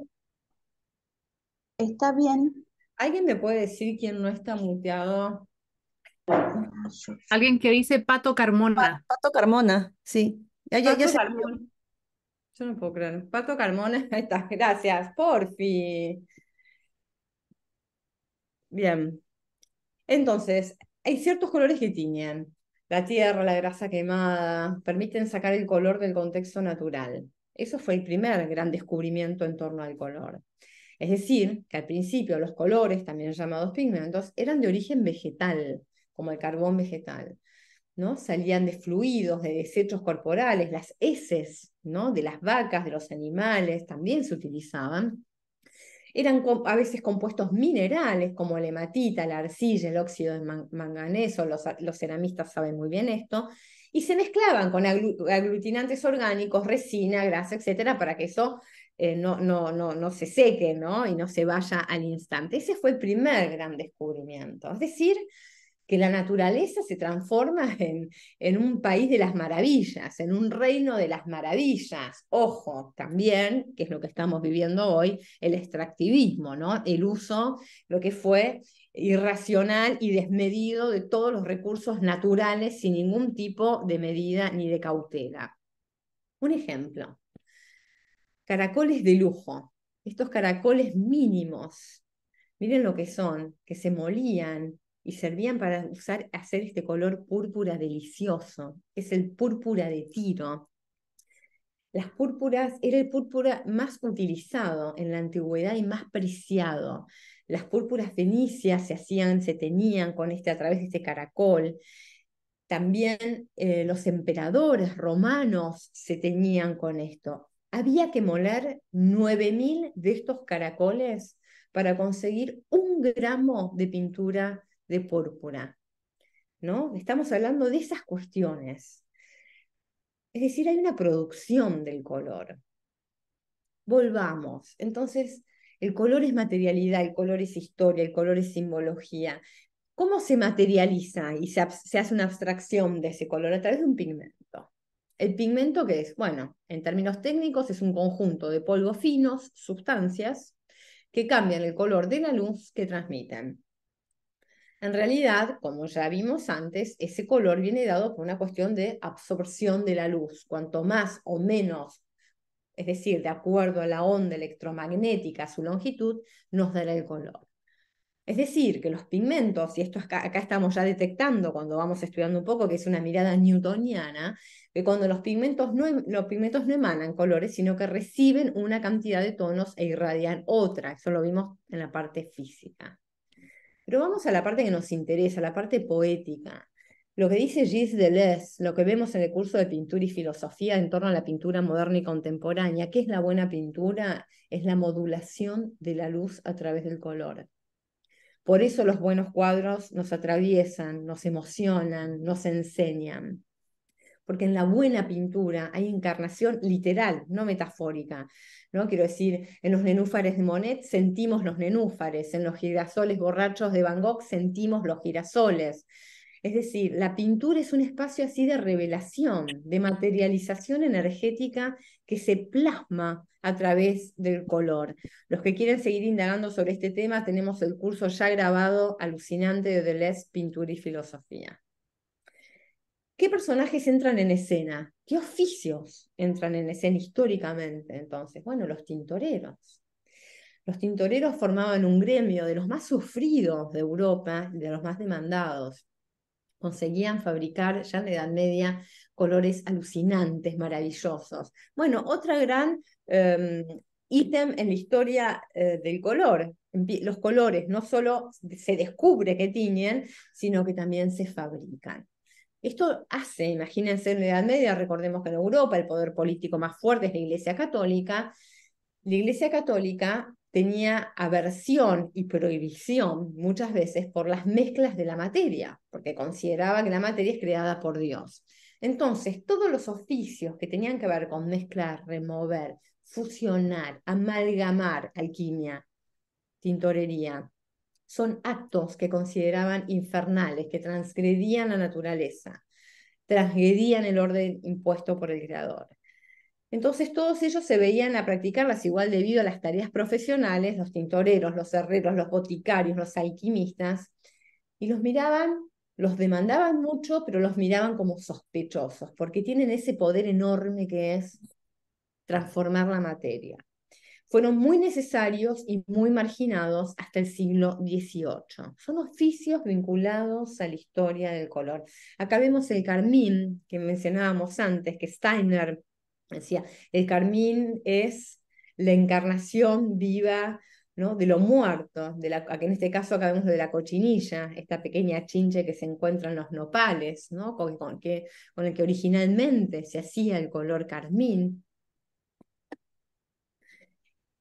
Está bien. ¿Alguien me puede decir quién no está muteado? Alguien que dice Pato Carmona. Pato Carmona, sí. Carmona. Yo no puedo creer. Pato Carmona, ahí está. Gracias, porfi. Bien. Entonces, hay ciertos colores que tiñen. La tierra, la grasa quemada, permiten sacar el color del contexto natural. Eso fue el primer gran descubrimiento en torno al color. Es decir, que al principio los colores, también llamados pigmentos, eran de origen vegetal, como el carbón vegetal. ¿no? Salían de fluidos, de desechos corporales, las heces ¿no? de las vacas, de los animales, también se utilizaban. Eran a veces compuestos minerales como la hematita, la arcilla, el óxido de manganeso, los, ceramistas saben muy bien esto, y se mezclaban con aglutinantes orgánicos, resina, grasa, etcétera, para que eso eh, no, no, no, se seque ¿no? y no se vaya al instante. Ese fue el primer gran descubrimiento. Es decir, que la naturaleza se transforma en, en, un país de las maravillas, en un reino de las maravillas. Ojo, también, que es lo que estamos viviendo hoy, el extractivismo, ¿no? El uso, lo que fue irracional y desmedido de todos los recursos naturales sin ningún tipo de medida ni de cautela. Un ejemplo, caracoles de lujo, estos caracoles mínimos. Miren lo que son, que se molían y servían para usar, hacer este color púrpura delicioso. Es el púrpura de tiro. Las púrpuras, era el púrpura más utilizado en la antigüedad y más preciado. Las púrpuras fenicias se hacían, se tenían con este, a través de este caracol. También eh, los emperadores romanos se tenían con esto había que moler 9.000 de estos caracoles para conseguir un gramo de pintura de púrpura. ¿no? Estamos hablando de esas cuestiones. Es decir, hay una producción del color. Volvamos. Entonces, el color es materialidad, el color es historia, el color es simbología. ¿Cómo se materializa y se hace una abstracción de ese color? A través de un pigmento. ¿El pigmento que es? Bueno, en términos técnicos es un conjunto de polvos finos, sustancias, que cambian el color de la luz que transmiten. En realidad, como ya vimos antes, ese color viene dado por una cuestión de absorción de la luz. Cuanto más o menos, es decir, de acuerdo a la onda electromagnética, su longitud, nos dará el color. Es decir, que los pigmentos, y esto acá, estamos ya detectando cuando vamos estudiando un poco, que es una mirada newtoniana, que cuando los pigmentos, no, em, los pigmentos no emanan colores, sino que reciben una cantidad de tonos e irradian otra. Eso lo vimos en la parte física. Pero vamos a la parte que nos interesa, la parte poética. Lo que dice Gilles Deleuze, lo que vemos en el curso de pintura y filosofía en torno a la pintura moderna y contemporánea, ¿qué es la buena pintura? Es la modulación de la luz a través del color por eso los buenos cuadros nos atraviesan, nos emocionan, nos enseñan. Porque en la buena pintura hay encarnación literal, no metafórica. ¿no? Quiero decir, en los nenúfares de Monet sentimos los nenúfares, en los girasoles borrachos de Van Gogh sentimos los girasoles es decir, la pintura es un espacio así de revelación, de materialización energética que se plasma a través del color. Los que quieren seguir indagando sobre este tema, tenemos el curso ya grabado, alucinante, de Deleuze, Pintura y Filosofía. ¿Qué personajes entran en escena? ¿Qué oficios entran en escena históricamente? Entonces, bueno, los tintoreros. Los tintoreros formaban un gremio de los más sufridos de Europa, de los más demandados conseguían fabricar ya en la Edad Media colores alucinantes, maravillosos. Bueno, otra gran em, ítem en la historia eh, del color, los colores no solo se descubre que tiñen, sino que también se fabrican. Esto hace, imagínense en la Edad Media, recordemos que en Europa el poder político más fuerte es la Iglesia Católica, la Iglesia Católica tenía aversión y prohibición muchas veces por las mezclas de la materia, porque consideraba que la materia es creada por Dios. Entonces, todos los oficios que tenían que ver con mezclar, remover, fusionar, amalgamar, alquimia, tintorería, son actos que consideraban infernales, que transgredían la naturaleza, transgredían el orden impuesto por el Creador. Entonces todos ellos se veían a practicarlas igual debido a las tareas profesionales, los tintoreros, los herreros, los boticarios, los alquimistas, y los miraban, los demandaban mucho, pero los miraban como sospechosos, porque tienen ese poder enorme que es transformar la materia. Fueron muy necesarios y muy marginados hasta el siglo XVIII. Son oficios vinculados a la historia del color. Acá vemos el carmín que mencionábamos antes, que Steiner Decía, el carmín es la encarnación viva ¿no? de lo muerto, de la, en este caso acá de la cochinilla, esta pequeña chinche que se encuentra en los nopales, ¿no? con, con el que originalmente se hacía el color carmín.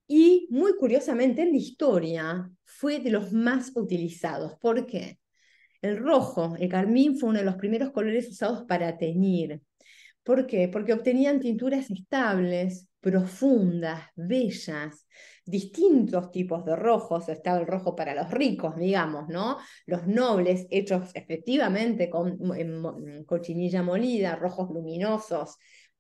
Y muy curiosamente en la historia fue de los más utilizados. ¿Por qué? El rojo, el carmín, fue uno de los primeros colores usados para teñir. ¿Por qué? Porque obtenían tinturas estables, profundas, bellas, distintos tipos de rojos, estaba el rojo para los ricos, digamos, ¿no? Los nobles hechos efectivamente con cochinilla molida, rojos luminosos,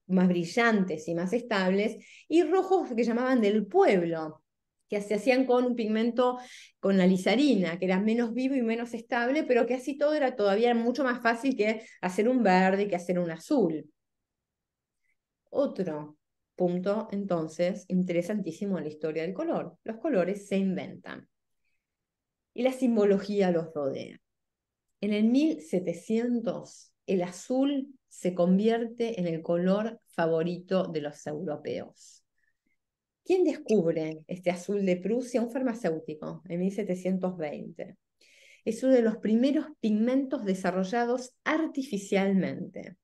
más brillantes y más estables, y rojos que llamaban del pueblo, que se hacían con un pigmento, con la lizarina, que era menos vivo y menos estable, pero que así todo era todavía mucho más fácil que hacer un verde, que hacer un azul. Otro punto, entonces, interesantísimo en la historia del color. Los colores se inventan y la simbología los rodea. En el 1700, el azul se convierte en el color favorito de los europeos. ¿Quién descubre este azul de Prusia? Un farmacéutico, en 1720. Es uno de los primeros pigmentos desarrollados artificialmente.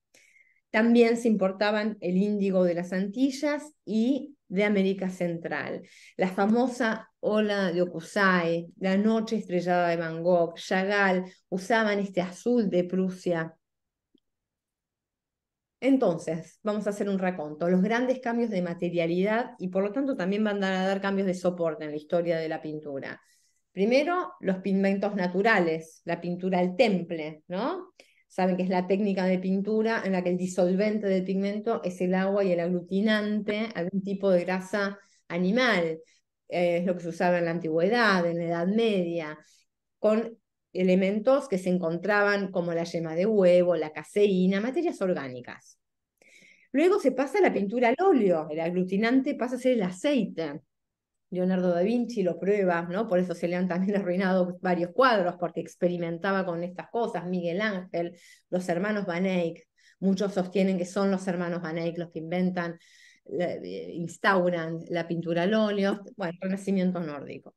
También se importaban el índigo de las Antillas y de América Central. La famosa ola de Okusai, la noche estrellada de Van Gogh, Chagall, usaban este azul de Prusia. Entonces, vamos a hacer un raconto. Los grandes cambios de materialidad y por lo tanto también van a dar cambios de soporte en la historia de la pintura. Primero, los pigmentos naturales, la pintura al temple, ¿no? saben que es la técnica de pintura en la que el disolvente del pigmento es el agua y el aglutinante, algún tipo de grasa animal. Eh, es lo que se usaba en la antigüedad, en la Edad Media, con elementos que se encontraban como la yema de huevo, la caseína, materias orgánicas. Luego se pasa a la pintura al óleo, el aglutinante pasa a ser el aceite. Leonardo da Vinci lo prueba, ¿no? Por eso se le han también arruinado varios cuadros, porque experimentaba con estas cosas. Miguel Ángel, los hermanos Van Eyck, muchos sostienen que son los hermanos Van Eyck los que inventan, eh, instauran la pintura al óleo, bueno, renacimiento nórdico.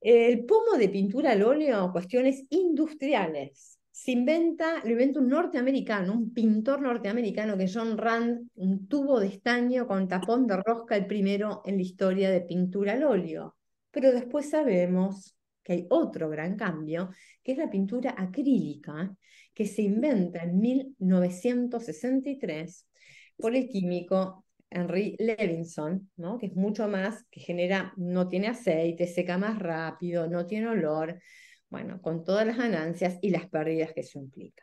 El pomo de pintura al óleo, cuestiones industriales, se inventa, lo inventa un norteamericano, un pintor norteamericano que es John Rand, un tubo de estaño con tapón de rosca, el primero en la historia de pintura al óleo. Pero después sabemos que hay otro gran cambio, que es la pintura acrílica, que se inventa en 1963 por el químico Henry Levinson, ¿no? que es mucho más, que genera, no tiene aceite, seca más rápido, no tiene olor, bueno, con todas las ganancias y las pérdidas que eso implica.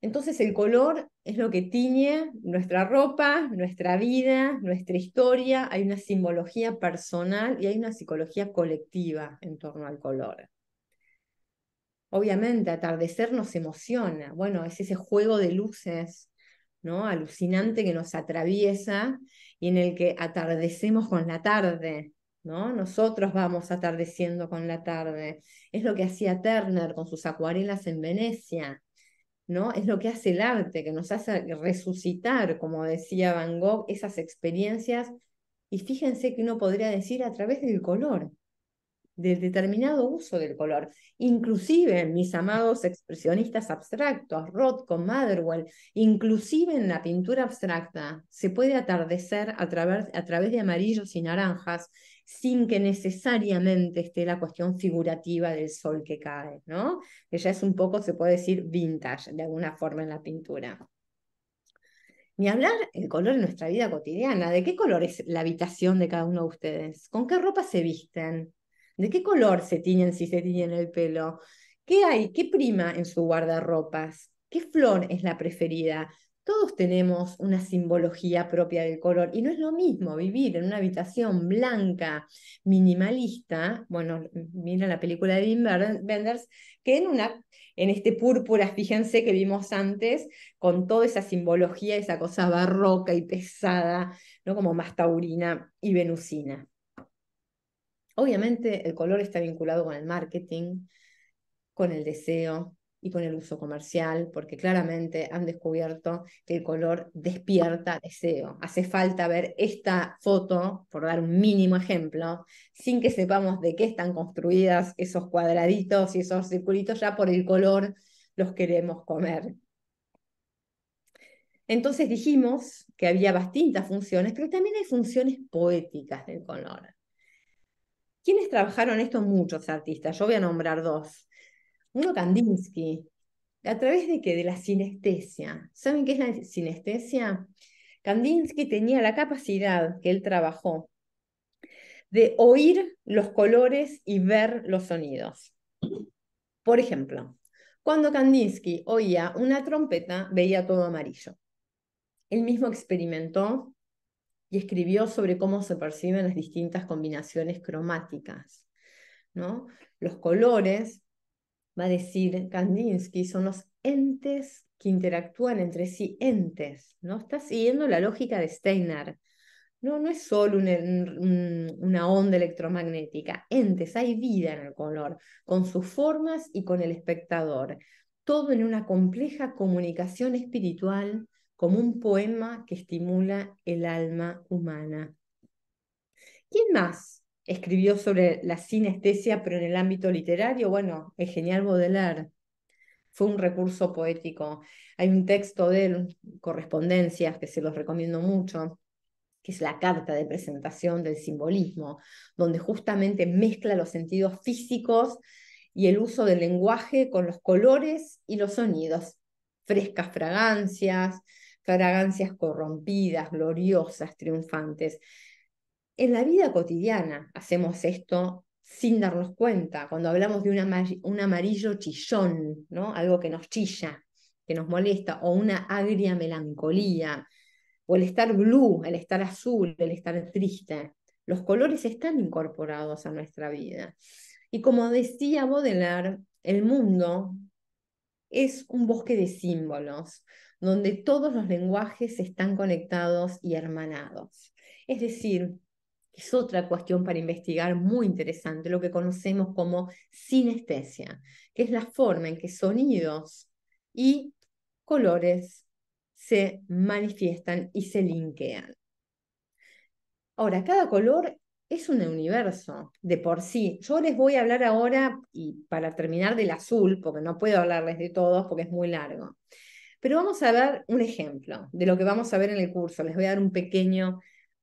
Entonces el color es lo que tiñe nuestra ropa, nuestra vida, nuestra historia. Hay una simbología personal y hay una psicología colectiva en torno al color. Obviamente, atardecer nos emociona. Bueno, es ese juego de luces, ¿no? Alucinante que nos atraviesa y en el que atardecemos con la tarde, ¿no? Nosotros vamos atardeciendo con la tarde. Es lo que hacía Turner con sus acuarelas en Venecia, ¿no? Es lo que hace el arte, que nos hace resucitar, como decía Van Gogh, esas experiencias. Y fíjense que uno podría decir a través del color, del determinado uso del color. Inclusive en mis amados expresionistas abstractos, Rothko, Motherwell, inclusive en la pintura abstracta, se puede atardecer a través, a través de amarillos y naranjas sin que necesariamente esté la cuestión figurativa del sol que cae, ¿no? Que ya es un poco, se puede decir, vintage de alguna forma en la pintura. Ni hablar el color en nuestra vida cotidiana. ¿De qué color es la habitación de cada uno de ustedes? ¿Con qué ropa se visten? ¿De qué color se tiñen si se tiñen el pelo? ¿Qué hay? ¿Qué prima en su guardarropas? ¿Qué flor es la preferida? todos tenemos una simbología propia del color y no es lo mismo vivir en una habitación blanca, minimalista, bueno, mira la película de Dean Benders, que en una en este púrpura, fíjense que vimos antes, con toda esa simbología, esa cosa barroca y pesada, ¿no? Como más taurina y venusina. Obviamente el color está vinculado con el marketing, con el deseo, y con el uso comercial, porque claramente han descubierto que el color despierta deseo. Hace falta ver esta foto, por dar un mínimo ejemplo, sin que sepamos de qué están construidas esos cuadraditos y esos circulitos, ya por el color los queremos comer. Entonces dijimos que había distintas funciones, pero también hay funciones poéticas del color. ¿Quiénes trabajaron esto? Muchos artistas. Yo voy a nombrar dos. Uno Kandinsky, ¿a través de qué? De la sinestesia. ¿Saben qué es la sinestesia? Kandinsky tenía la capacidad que él trabajó de oír los colores y ver los sonidos. Por ejemplo, cuando Kandinsky oía una trompeta, veía todo amarillo. Él mismo experimentó y escribió sobre cómo se perciben las distintas combinaciones cromáticas. ¿no? Los colores va a decir Kandinsky, son los entes que interactúan entre sí, entes, ¿no? Está siguiendo la lógica de Steiner. No, no es solo una onda electromagnética, entes, hay vida en el color, con sus formas y con el espectador. Todo en una compleja comunicación espiritual, como un poema que estimula el alma humana. ¿Quién más escribió sobre la sinestesia, pero en el ámbito literario, bueno, es genial Baudelaire. Fue un recurso poético. Hay un texto de él, correspondencias, que se los recomiendo mucho, que es la carta de presentación del simbolismo, donde justamente mezcla los sentidos físicos y el uso del lenguaje con los colores y los sonidos. Frescas fragancias, fragancias corrompidas, gloriosas, triunfantes. En la vida cotidiana hacemos esto sin darnos cuenta, cuando hablamos de un amarillo, chillón, ¿no? algo que nos chilla, que nos molesta, o una agria melancolía, o el estar blue, el estar azul, el estar triste. Los colores están incorporados a nuestra vida. Y como decía Baudelaire, el mundo es un bosque de símbolos, donde todos los lenguajes están conectados y hermanados. Es decir, es otra cuestión para investigar muy interesante, lo que conocemos como sinestesia, que es la forma en que sonidos y colores se manifiestan y se linkean. Ahora, cada color es un universo de por sí. Yo les voy a hablar ahora, y para terminar, del azul, porque no puedo hablarles de todos porque es muy largo. Pero vamos a ver un ejemplo de lo que vamos a ver en el curso. Les voy a dar un pequeño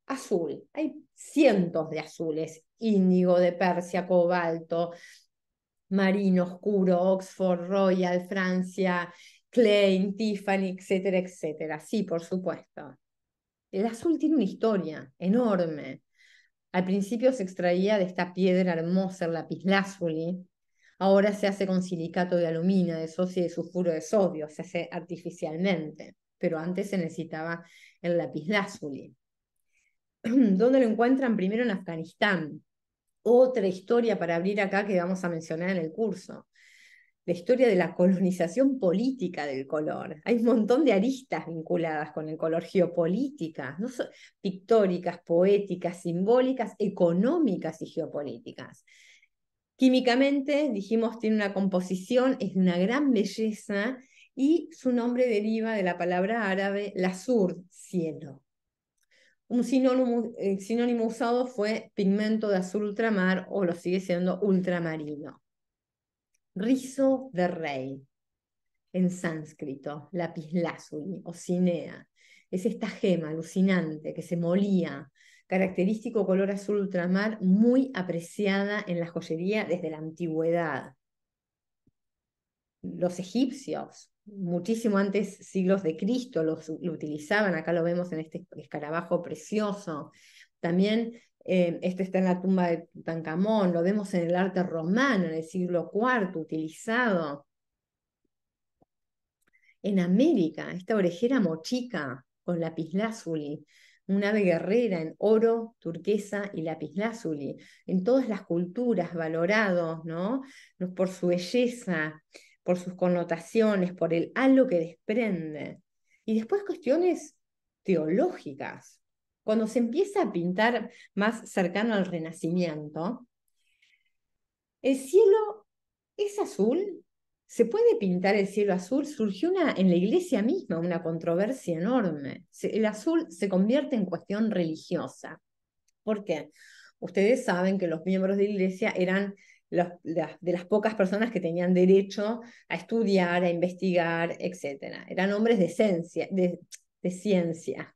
azul. Hay cientos de azules, índigo de Persia, cobalto, marino oscuro, Oxford, Royal, Francia, Klein, Tiffany, etcétera, etcétera. Sí, por supuesto. El azul tiene una historia enorme. Al principio se extraía de esta piedra hermosa, el lapislázuli. Ahora se hace con silicato de alumina, de sodio y de sulfuro de sodio, se hace artificialmente, pero antes se necesitaba el lapislázuli. ¿Dónde lo encuentran? Primero en Afganistán. Otra historia para abrir acá que vamos a mencionar en el curso. La historia de la colonización política del color. Hay un montón de aristas vinculadas con el color, geopolíticas, pictóricas, poéticas, simbólicas, económicas y geopolíticas. Químicamente, dijimos, tiene una composición, es una gran belleza y su nombre deriva de la palabra árabe sur, cielo. Un eh, sinónimo, usado fue pigmento de azul ultramar o lo sigue siendo ultramarino. Rizo de rey, en sánscrito, lapislázuli o cinea. Es esta gema alucinante que se molía, característico color azul ultramar, muy apreciada en la joyería desde la antigüedad. Los egipcios muchísimo antes siglos de Cristo los, lo utilizaban, acá lo vemos en este escarabajo precioso. También eh, esto está en la tumba de Tutankamón, lo vemos en el arte romano en el siglo IV utilizado. En América, esta orejera mochica con lapislázuli, un ave guerrera en oro, turquesa y lapislázuli, en todas las culturas valorados ¿no? por su belleza, por sus connotaciones, por el halo que desprende. Y después cuestiones teológicas. Cuando se empieza a pintar más cercano al Renacimiento, el cielo es azul. ¿Se puede pintar el cielo azul? Surgió una, en la iglesia misma una controversia enorme. el azul se convierte en cuestión religiosa. ¿Por qué? Ustedes saben que los miembros de la iglesia eran de, las pocas personas que tenían derecho a estudiar, a investigar, etc. Eran hombres de ciencia, de, ciencia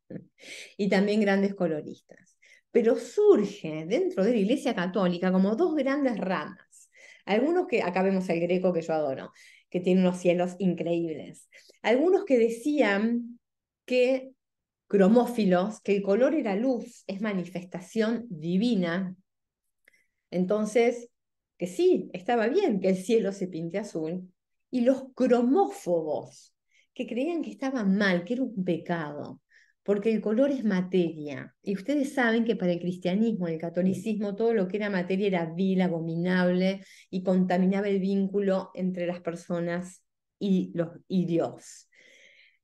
y también grandes coloristas. Pero surge dentro de la Iglesia Católica como dos grandes ramas. Algunos que, acá vemos el greco que yo adoro, que tiene unos cielos increíbles. Algunos que decían que cromófilos, que el color era luz, es manifestación divina. Entonces, que sí, estaba bien que el cielo se pinte azul, y los cromófobos, que creían que estaba mal, que era un pecado, porque el color es materia. Y ustedes saben que para el cristianismo, el catolicismo, todo lo que era materia era vil, abominable, y contaminaba el vínculo entre las personas y, los, y Dios.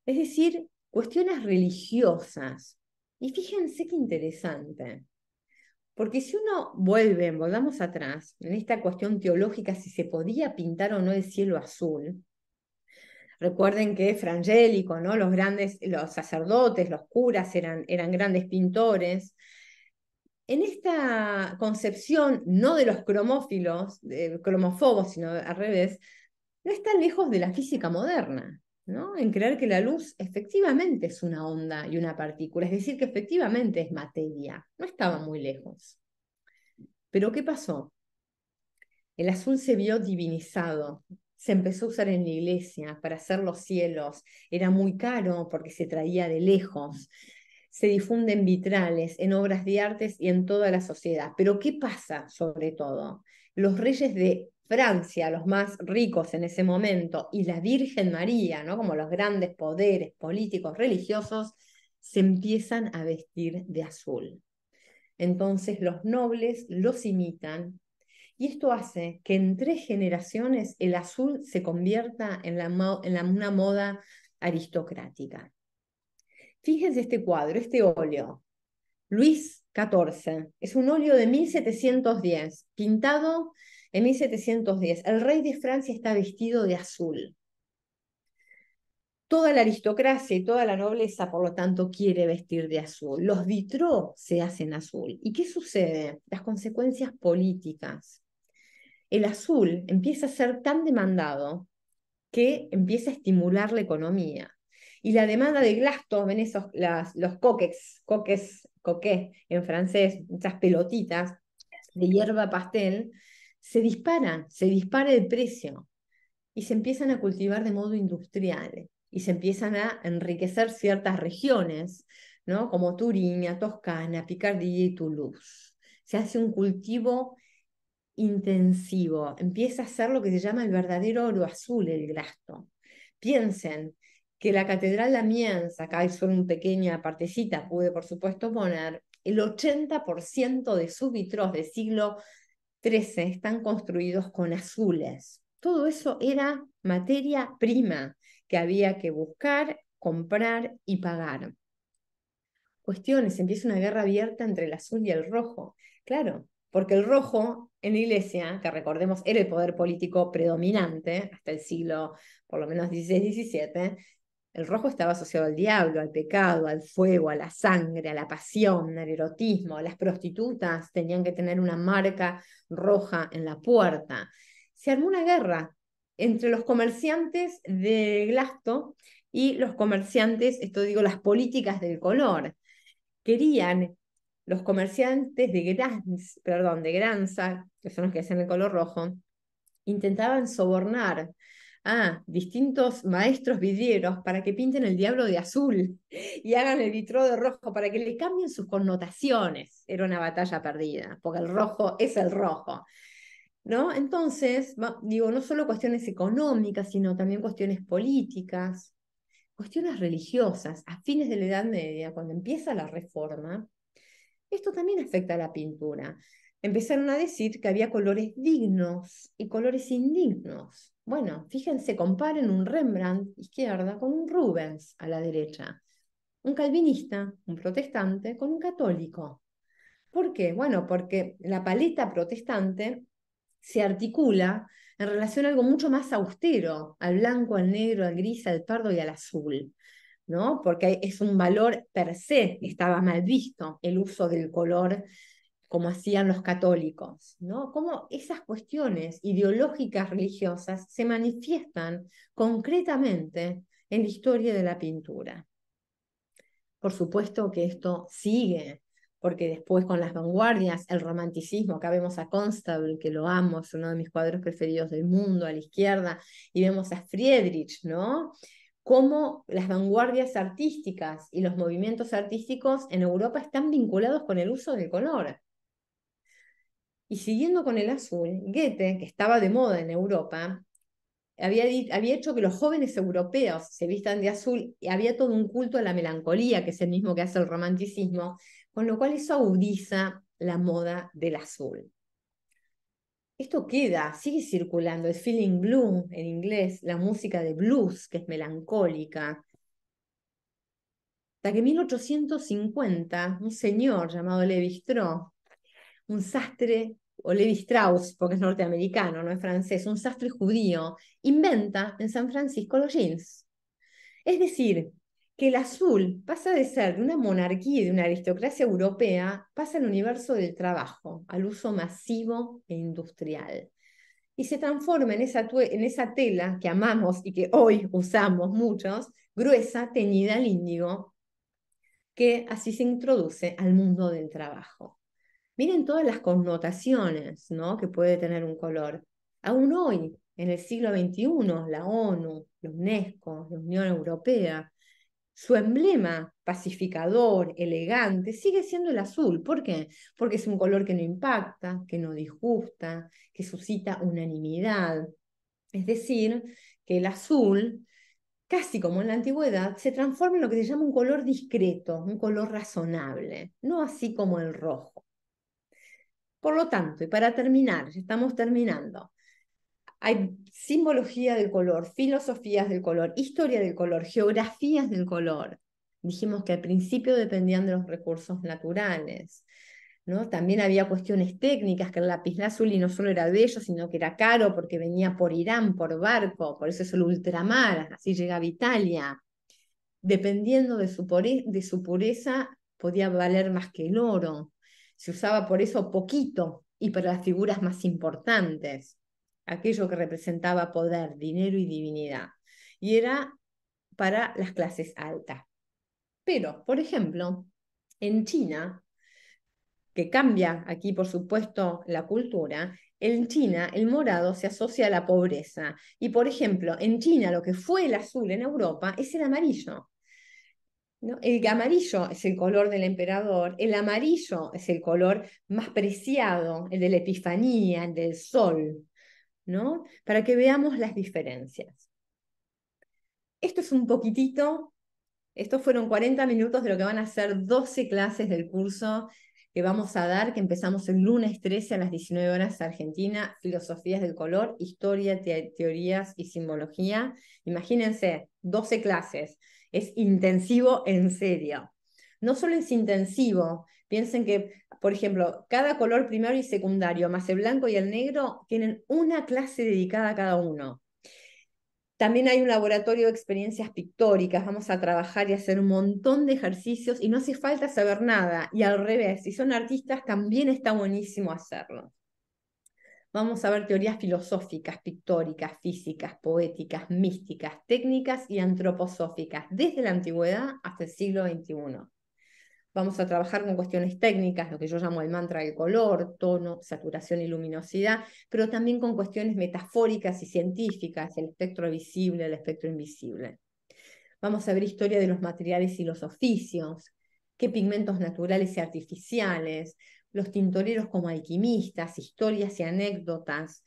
Es decir, cuestiones religiosas. Y fíjense qué interesante. Porque si uno vuelve, volvamos atrás, en esta cuestión teológica, si se podía pintar o no el cielo azul, Recuerden que Frangélico, ¿no? los grandes, los sacerdotes, los curas eran, eran, grandes pintores. En esta concepción, no de los cromófilos, de cromofobos, sino al revés, no está lejos de la física moderna. En creer que la luz efectivamente es una onda y una partícula, es decir, que efectivamente es materia. No estaba muy lejos. Pero ¿qué pasó? El azul se vio divinizado, se empezó a usar en la iglesia para hacer los cielos, era muy caro porque se traía de lejos, se difunde en vitrales, en obras de artes y en toda la sociedad. Pero ¿qué pasa sobre todo? Los reyes de Francia, los más ricos en ese momento, y la Virgen María, ¿no? como los grandes poderes políticos religiosos, se empiezan a vestir de azul. Entonces los nobles los imitan y esto hace que en tres generaciones el azul se convierta en, la, una moda aristocrática. Fíjense este cuadro, este óleo. Luis XIV. Es un óleo de 1710, pintado en 1710, el rey de Francia está vestido de azul. Toda la aristocracia y toda la nobleza, por lo tanto, quiere vestir de azul. Los vitró se hacen azul. ¿Y qué sucede? Las consecuencias políticas. El azul empieza a ser tan demandado que empieza a estimular la economía. Y la demanda de glastos, ven esos, los coques, coques, en francés, esas pelotitas de hierba pastel, se dispara, se dispara el precio y se empiezan a cultivar de modo industrial y se empiezan a enriquecer ciertas regiones, ¿no? como turín, Toscana, Picardía y Toulouse. Se hace un cultivo intensivo, empieza a ser lo que se llama el verdadero oro azul, el grasto. Piensen que la Catedral de Amiens, acá hay solo una pequeña partecita, pude por supuesto poner, el 80% de sus vitros del siglo 13 están construidos con azules. Todo eso era materia prima que había que buscar, comprar y pagar. Cuestiones, empieza una guerra abierta entre el azul y el rojo. Claro, porque el rojo en la iglesia, que recordemos era el poder político predominante hasta el siglo por lo menos 16-17, el rojo estaba asociado al diablo, al pecado, al fuego, a la sangre, a la pasión, al erotismo. Las prostitutas tenían que tener una marca roja en la puerta. Se armó una guerra entre los comerciantes de Glasto y los comerciantes, esto digo, las políticas del color. Querían los comerciantes de, perdón, de Granza, que son los que hacen el color rojo, intentaban sobornar Ah, distintos maestros vidrieros para que pinten el diablo de azul y hagan el vitro de rojo para que le cambien sus connotaciones. Era una batalla perdida, porque el rojo es el rojo. ¿No? Entonces, digo, no solo cuestiones económicas, sino también cuestiones políticas, cuestiones religiosas. A fines de la Edad Media, cuando empieza la reforma, esto también afecta a la pintura empezaron a decir que había colores dignos y colores indignos. Bueno, fíjense, comparen un Rembrandt izquierda con un Rubens a la derecha, un calvinista, un protestante con un católico. ¿Por qué? Bueno, porque la paleta protestante se articula en relación a algo mucho más austero, al blanco, al negro, al gris, al pardo y al azul, ¿no? Porque es un valor per se, estaba mal visto el uso del color como hacían los católicos, ¿no? Cómo esas cuestiones ideológicas religiosas se manifiestan concretamente en la historia de la pintura. Por supuesto que esto sigue, porque después con las vanguardias, el romanticismo, acá vemos a Constable, que lo amo, es uno de mis cuadros preferidos del mundo, a la izquierda, y vemos a Friedrich, ¿no? cómo las vanguardias artísticas y los movimientos artísticos en Europa están vinculados con el uso del color. Y siguiendo con el azul, Goethe, que estaba de moda en Europa, había, hecho que los jóvenes europeos se vistan de azul y había todo un culto a la melancolía, que es el mismo que hace el romanticismo, con lo cual eso agudiza la moda del azul. Esto queda, sigue circulando, el feeling blue en inglés, la música de blues, que es melancólica. Hasta que en 1850, un señor llamado Levi Strauss un sastre, o Levi Strauss, porque es norteamericano, no es francés, un sastre judío, inventa en San Francisco los jeans. Es decir, que el azul pasa de ser de una monarquía y de una aristocracia europea, pasa al universo del trabajo, al uso masivo e industrial. Y se transforma en esa, en esa tela que amamos y que hoy usamos muchos, gruesa, teñida al índigo, que así se introduce al mundo del trabajo. Miren todas las connotaciones ¿no? que puede tener un color. Aún hoy, en el siglo XXI, la ONU, la UNESCO, la Unión Europea, su emblema pacificador, elegante, sigue siendo el azul. ¿Por qué? Porque es un color que no impacta, que no disgusta, que suscita unanimidad. Es decir, que el azul, casi como en la antigüedad, se transforma en lo que se llama un color discreto, un color razonable, no así como el rojo. Por lo tanto, y para terminar, estamos terminando, hay simbología del color, filosofías del color, historia del color, geografías del color. Dijimos que al principio dependían de los recursos naturales. ¿no? También había cuestiones técnicas, que el y no solo era bello, sino que era caro porque venía por Irán, por barco, por eso es el ultramar, así llegaba Italia. Dependiendo de su pureza, podía valer más que el oro. Se usaba por eso poquito y para las figuras más importantes, aquello que representaba poder, dinero y divinidad. Y era para las clases altas. Pero, por ejemplo, en China, que cambia aquí, por supuesto, la cultura, en China el morado se asocia a la pobreza. Y, por ejemplo, en China lo que fue el azul en Europa es el amarillo. El amarillo es el color del emperador, el amarillo es el color más preciado, el de la epifanía, el del sol, ¿no? Para que veamos las diferencias. Esto es un poquitito, estos fueron 40 minutos de lo que van a ser 12 clases del curso que vamos a dar, que empezamos el lunes 13 a las 19 horas Argentina, Filosofías del Color, Historia, Teorías y Simbología. Imagínense, 12 clases es intensivo en serio. No solo es intensivo, piensen que, por ejemplo, cada color primario y secundario, más el blanco y el negro, tienen una clase dedicada a cada uno. También hay un laboratorio de experiencias pictóricas, vamos a trabajar y hacer un montón de ejercicios y no hace falta saber nada. Y al revés, si son artistas también está buenísimo hacerlo. Vamos a ver teorías filosóficas, pictóricas, físicas, poéticas, místicas, técnicas y antroposóficas, desde la antigüedad hasta el siglo XXI. Vamos a trabajar con cuestiones técnicas, lo que yo llamo el mantra del color, tono, saturación y luminosidad, pero también con cuestiones metafóricas y científicas, el espectro visible, el espectro invisible. Vamos a ver historia de los materiales y los oficios, qué pigmentos naturales y artificiales, los tintoreros como alquimistas, historias y anécdotas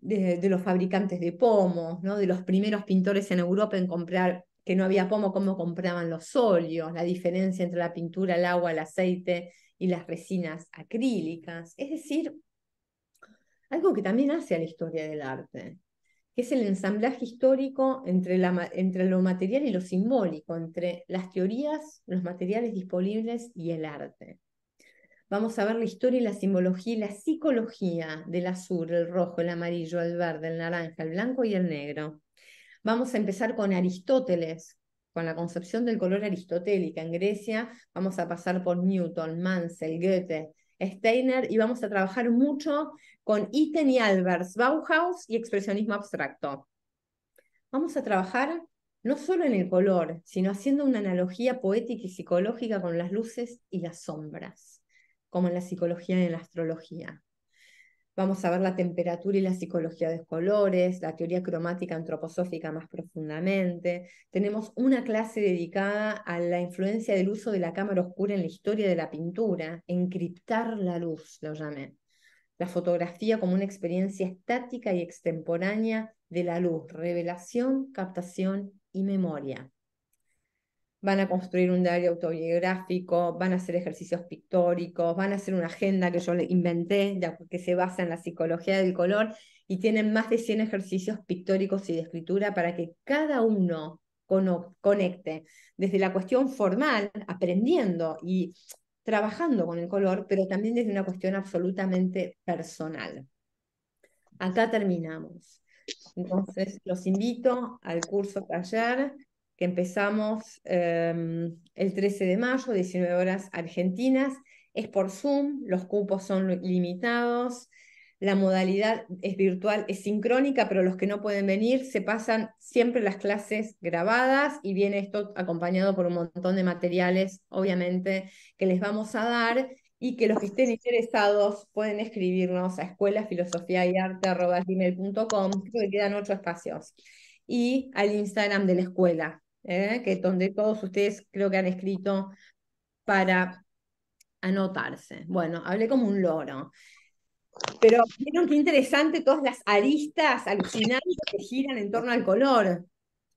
de, los fabricantes de pomos, ¿no? de los primeros pintores en Europa en comprar que no había pomo, cómo compraban los óleos, la diferencia entre la pintura, el agua, el aceite y las resinas acrílicas. Es decir, algo que también hace a la historia del arte, que es el ensamblaje histórico entre, la, entre lo material y lo simbólico, entre las teorías, los materiales disponibles y el arte. Vamos a ver la historia y la simbología y la psicología del azul, el rojo, el amarillo, el verde, el naranja, el blanco y el negro. Vamos a empezar con Aristóteles, con la concepción del color aristotélica en Grecia. Vamos a pasar por Newton, Mansell, Goethe, Steiner y vamos a trabajar mucho con Itten y Albers, Bauhaus y expresionismo abstracto. Vamos a trabajar no solo en el color, sino haciendo una analogía poética y psicológica con las luces y las sombras como en la psicología y en la astrología. Vamos a ver la temperatura y la psicología de los colores, la teoría cromática antroposófica más profundamente. Tenemos una clase dedicada a la influencia del uso de la cámara oscura en la historia de la pintura, encriptar la luz, lo llamé. La fotografía como una experiencia estática y extemporánea de la luz, revelación, captación y memoria van a construir un diario autobiográfico, van a hacer ejercicios pictóricos, van a hacer una agenda que yo le inventé, que se basa en la psicología del color, y tienen más de 100 ejercicios pictóricos y de escritura para que cada uno conecte desde la cuestión formal, aprendiendo y trabajando con el color, pero también desde una cuestión absolutamente personal. Acá terminamos. Entonces, los invito al curso taller que empezamos em, el 13 de mayo, 19 horas argentinas. Es por Zoom, los cupos son limitados, la modalidad es virtual, es sincrónica, pero los que no pueden venir se pasan siempre las clases grabadas y viene esto acompañado por un montón de materiales, obviamente, que les vamos a dar y que los que estén interesados pueden escribirnos a escuelafilosofiayarte.com, porque que quedan ocho espacios, y al Instagram de la escuela, ¿eh? que donde todos ustedes creo que han escrito para anotarse. Bueno, hablé como un loro. Pero vieron qué interesante todas las aristas alucinantes que giran en torno al color.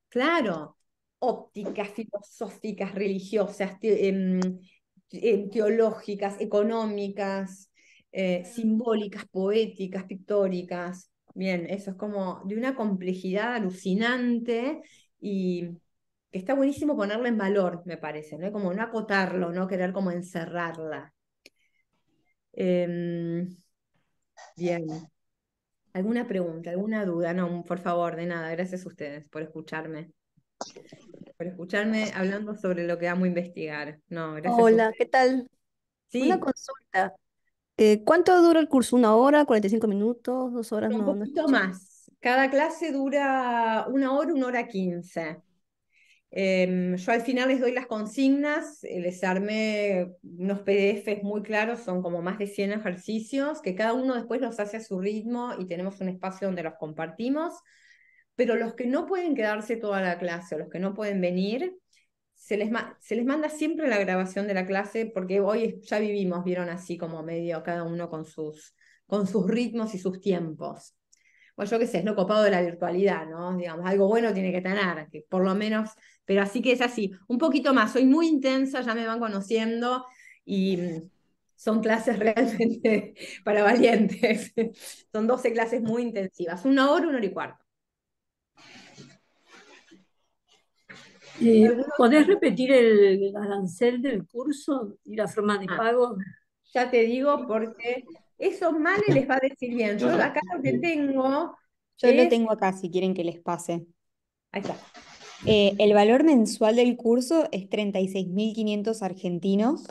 Claro, ópticas, filosóficas, religiosas, em, em, teológicas, económicas, eh, simbólicas, poéticas, pictóricas. Bien, eso es como de una complejidad alucinante y está buenísimo ponerla en valor, me parece, ¿no? Como no acotarlo, no querer como encerrarla. Em, bien. ¿Alguna pregunta, alguna duda? No, por favor, de nada. Gracias a ustedes por escucharme. Por escucharme hablando sobre lo que vamos a investigar. No, gracias. Hola, ¿qué tal? Sí. Una consulta. Eh, ¿Cuánto dura el curso? ¿Una hora, 45 minutos, dos horas? Un poquito más. Cada clase dura una hora, una hora quince. Em, yo al final les doy las consignas, eh, les armé unos PDFs muy claros, son como más de 100 ejercicios, que cada uno después los hace a su ritmo y tenemos un espacio donde los compartimos, pero los que no pueden quedarse toda la clase o los que no pueden venir, se les, se les manda siempre la grabación de la clase porque hoy ya vivimos, vieron así como medio cada uno con sus, con sus ritmos y sus tiempos o yo qué sé, es lo copado de la virtualidad, ¿no? Digamos, algo bueno tiene que tener, que por lo menos, pero así que es así, un poquito más, soy muy intensa, ya me van conociendo y mm, son clases realmente para valientes, son 12 clases muy intensivas, una hora, una hora y cuarto. ¿Podés repetir el, arancel del curso y la forma de ah. pago? ya te digo porque eso males les va a decir bien. Yo acá lo que tengo. Yo lo tengo acá si quieren que les pase. Ahí está. Eh, el valor mensual del curso es 36.500 argentinos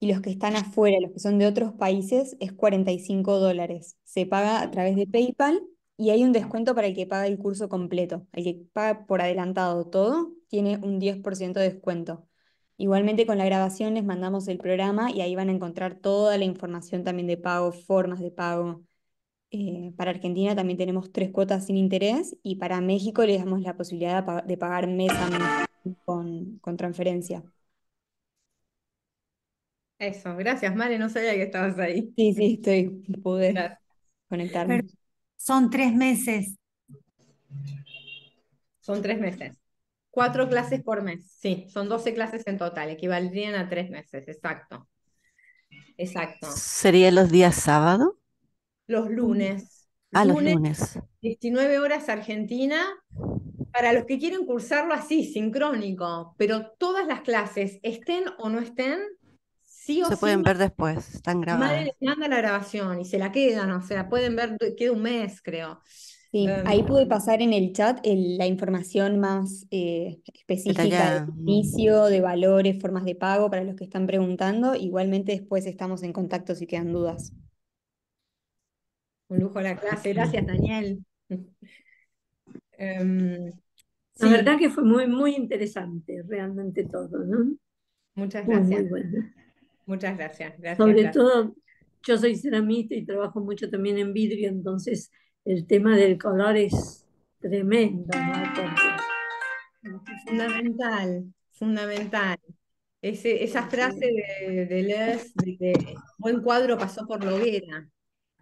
y los que están afuera, los que son de otros países, es 45 dólares. Se paga a través de PayPal y hay un descuento para el que paga el curso completo. El que paga por adelantado todo tiene un 10% de descuento. Igualmente con la grabación les mandamos el programa y ahí van a encontrar toda la información también de pago, formas de pago. Eh, para Argentina también tenemos tres cuotas sin interés y para México les damos la posibilidad de pagar mes a mes con, con transferencia. Eso, gracias, Mare, no sabía que estabas ahí. Sí, sí, estoy, pude conectarme. son tres meses. Son tres meses. Cuatro clases por mes, sí, son 12 clases en total, equivaldrían a tres meses, exacto. Exacto. ¿Sería los días sábado? Los lunes. Ah, los lunes. 19 horas Argentina. Para los que quieren cursarlo así, sincrónico, pero todas las clases, estén o no estén, sí o sí. Se pueden ver después, están grabadas. Madre les manda la grabación y se la quedan, o sea, pueden ver, queda un mes, creo ahí pude pasar en el chat la información más eh, específica de inicio, de valores, formas de pago para los que están preguntando. Igualmente después estamos en contacto si quedan dudas. Un lujo la clase, gracias Daniel. Em, la verdad que fue muy, muy interesante realmente todo, ¿no? Muchas gracias. Muchas gracias. Sobre todo, yo soy ceramista y trabajo mucho también en vidrio, entonces el tema del color es tremendo, Fundamental, fundamental. esa frase de, de de, buen cuadro pasó por la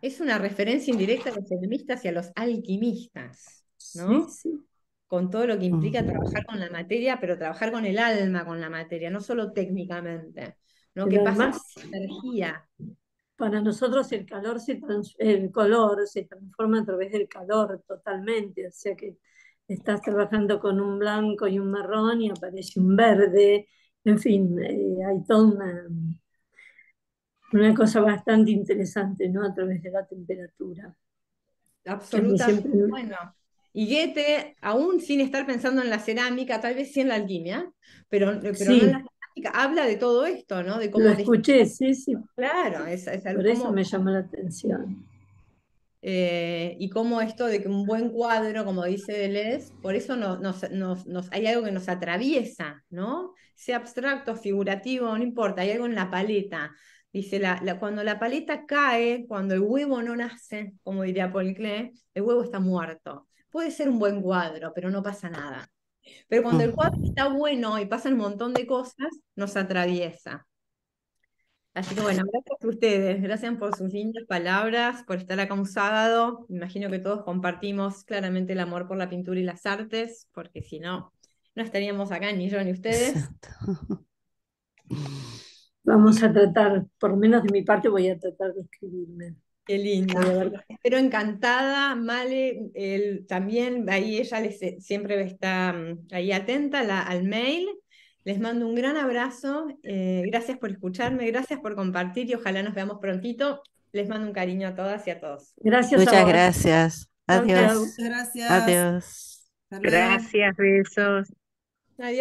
es una referencia indirecta a los enemistas y a los alquimistas, ¿no? Sí, sí. Con todo lo que implica trabajar con la materia, pero trabajar con el alma, con la materia, no solo técnicamente. ¿no? que pasa energía. Para nosotros el color se transforma a través del calor totalmente, o sea que estás trabajando con un blanco y un marrón y aparece un verde, en fin, eh, hay toda una, cosa bastante interesante, ¿no? A través de la temperatura. Absolutamente. Bueno, y Guete, aún sin estar pensando en la cerámica, tal vez sí en la alquimia, pero, habla de todo esto, ¿no? De cómo Lo escuché, sí, sí. Claro, algo Por eso me llama la atención. Eh, y cómo esto de que un buen cuadro, como dice Deleuze, por eso nos, hay algo que nos atraviesa, ¿no? Sea abstracto, figurativo, no importa, hay algo en la paleta. Dice, cuando la paleta cae, cuando el huevo no nace, como diría Paul Klee, el huevo está muerto. Puede ser un buen cuadro, pero no pasa nada. Pero cuando el cuadro mm. está bueno y pasa un montón de cosas, nos atraviesa. Así que bueno, gracias a ustedes, gracias por sus lindas palabras, por estar acá un sábado. Imagino que todos compartimos claramente el amor por la pintura y las artes, porque si no, no estaríamos acá ni yo ni ustedes. Vamos a tratar, por lo menos de mi parte voy a tratar de escribirme. Qué lindo, de Pero encantada, Male, él, también ahí ella les, eh, siempre está mm, ahí atenta al mail. Les mando un gran abrazo, eh, gracias por escucharme, gracias por compartir y ojalá nos veamos prontito. Les mando un cariño a todas y a todos. Gracias. Muchas gracias. Adiós. Muchas gracias. Adiós. Gracias, besos. Adiós.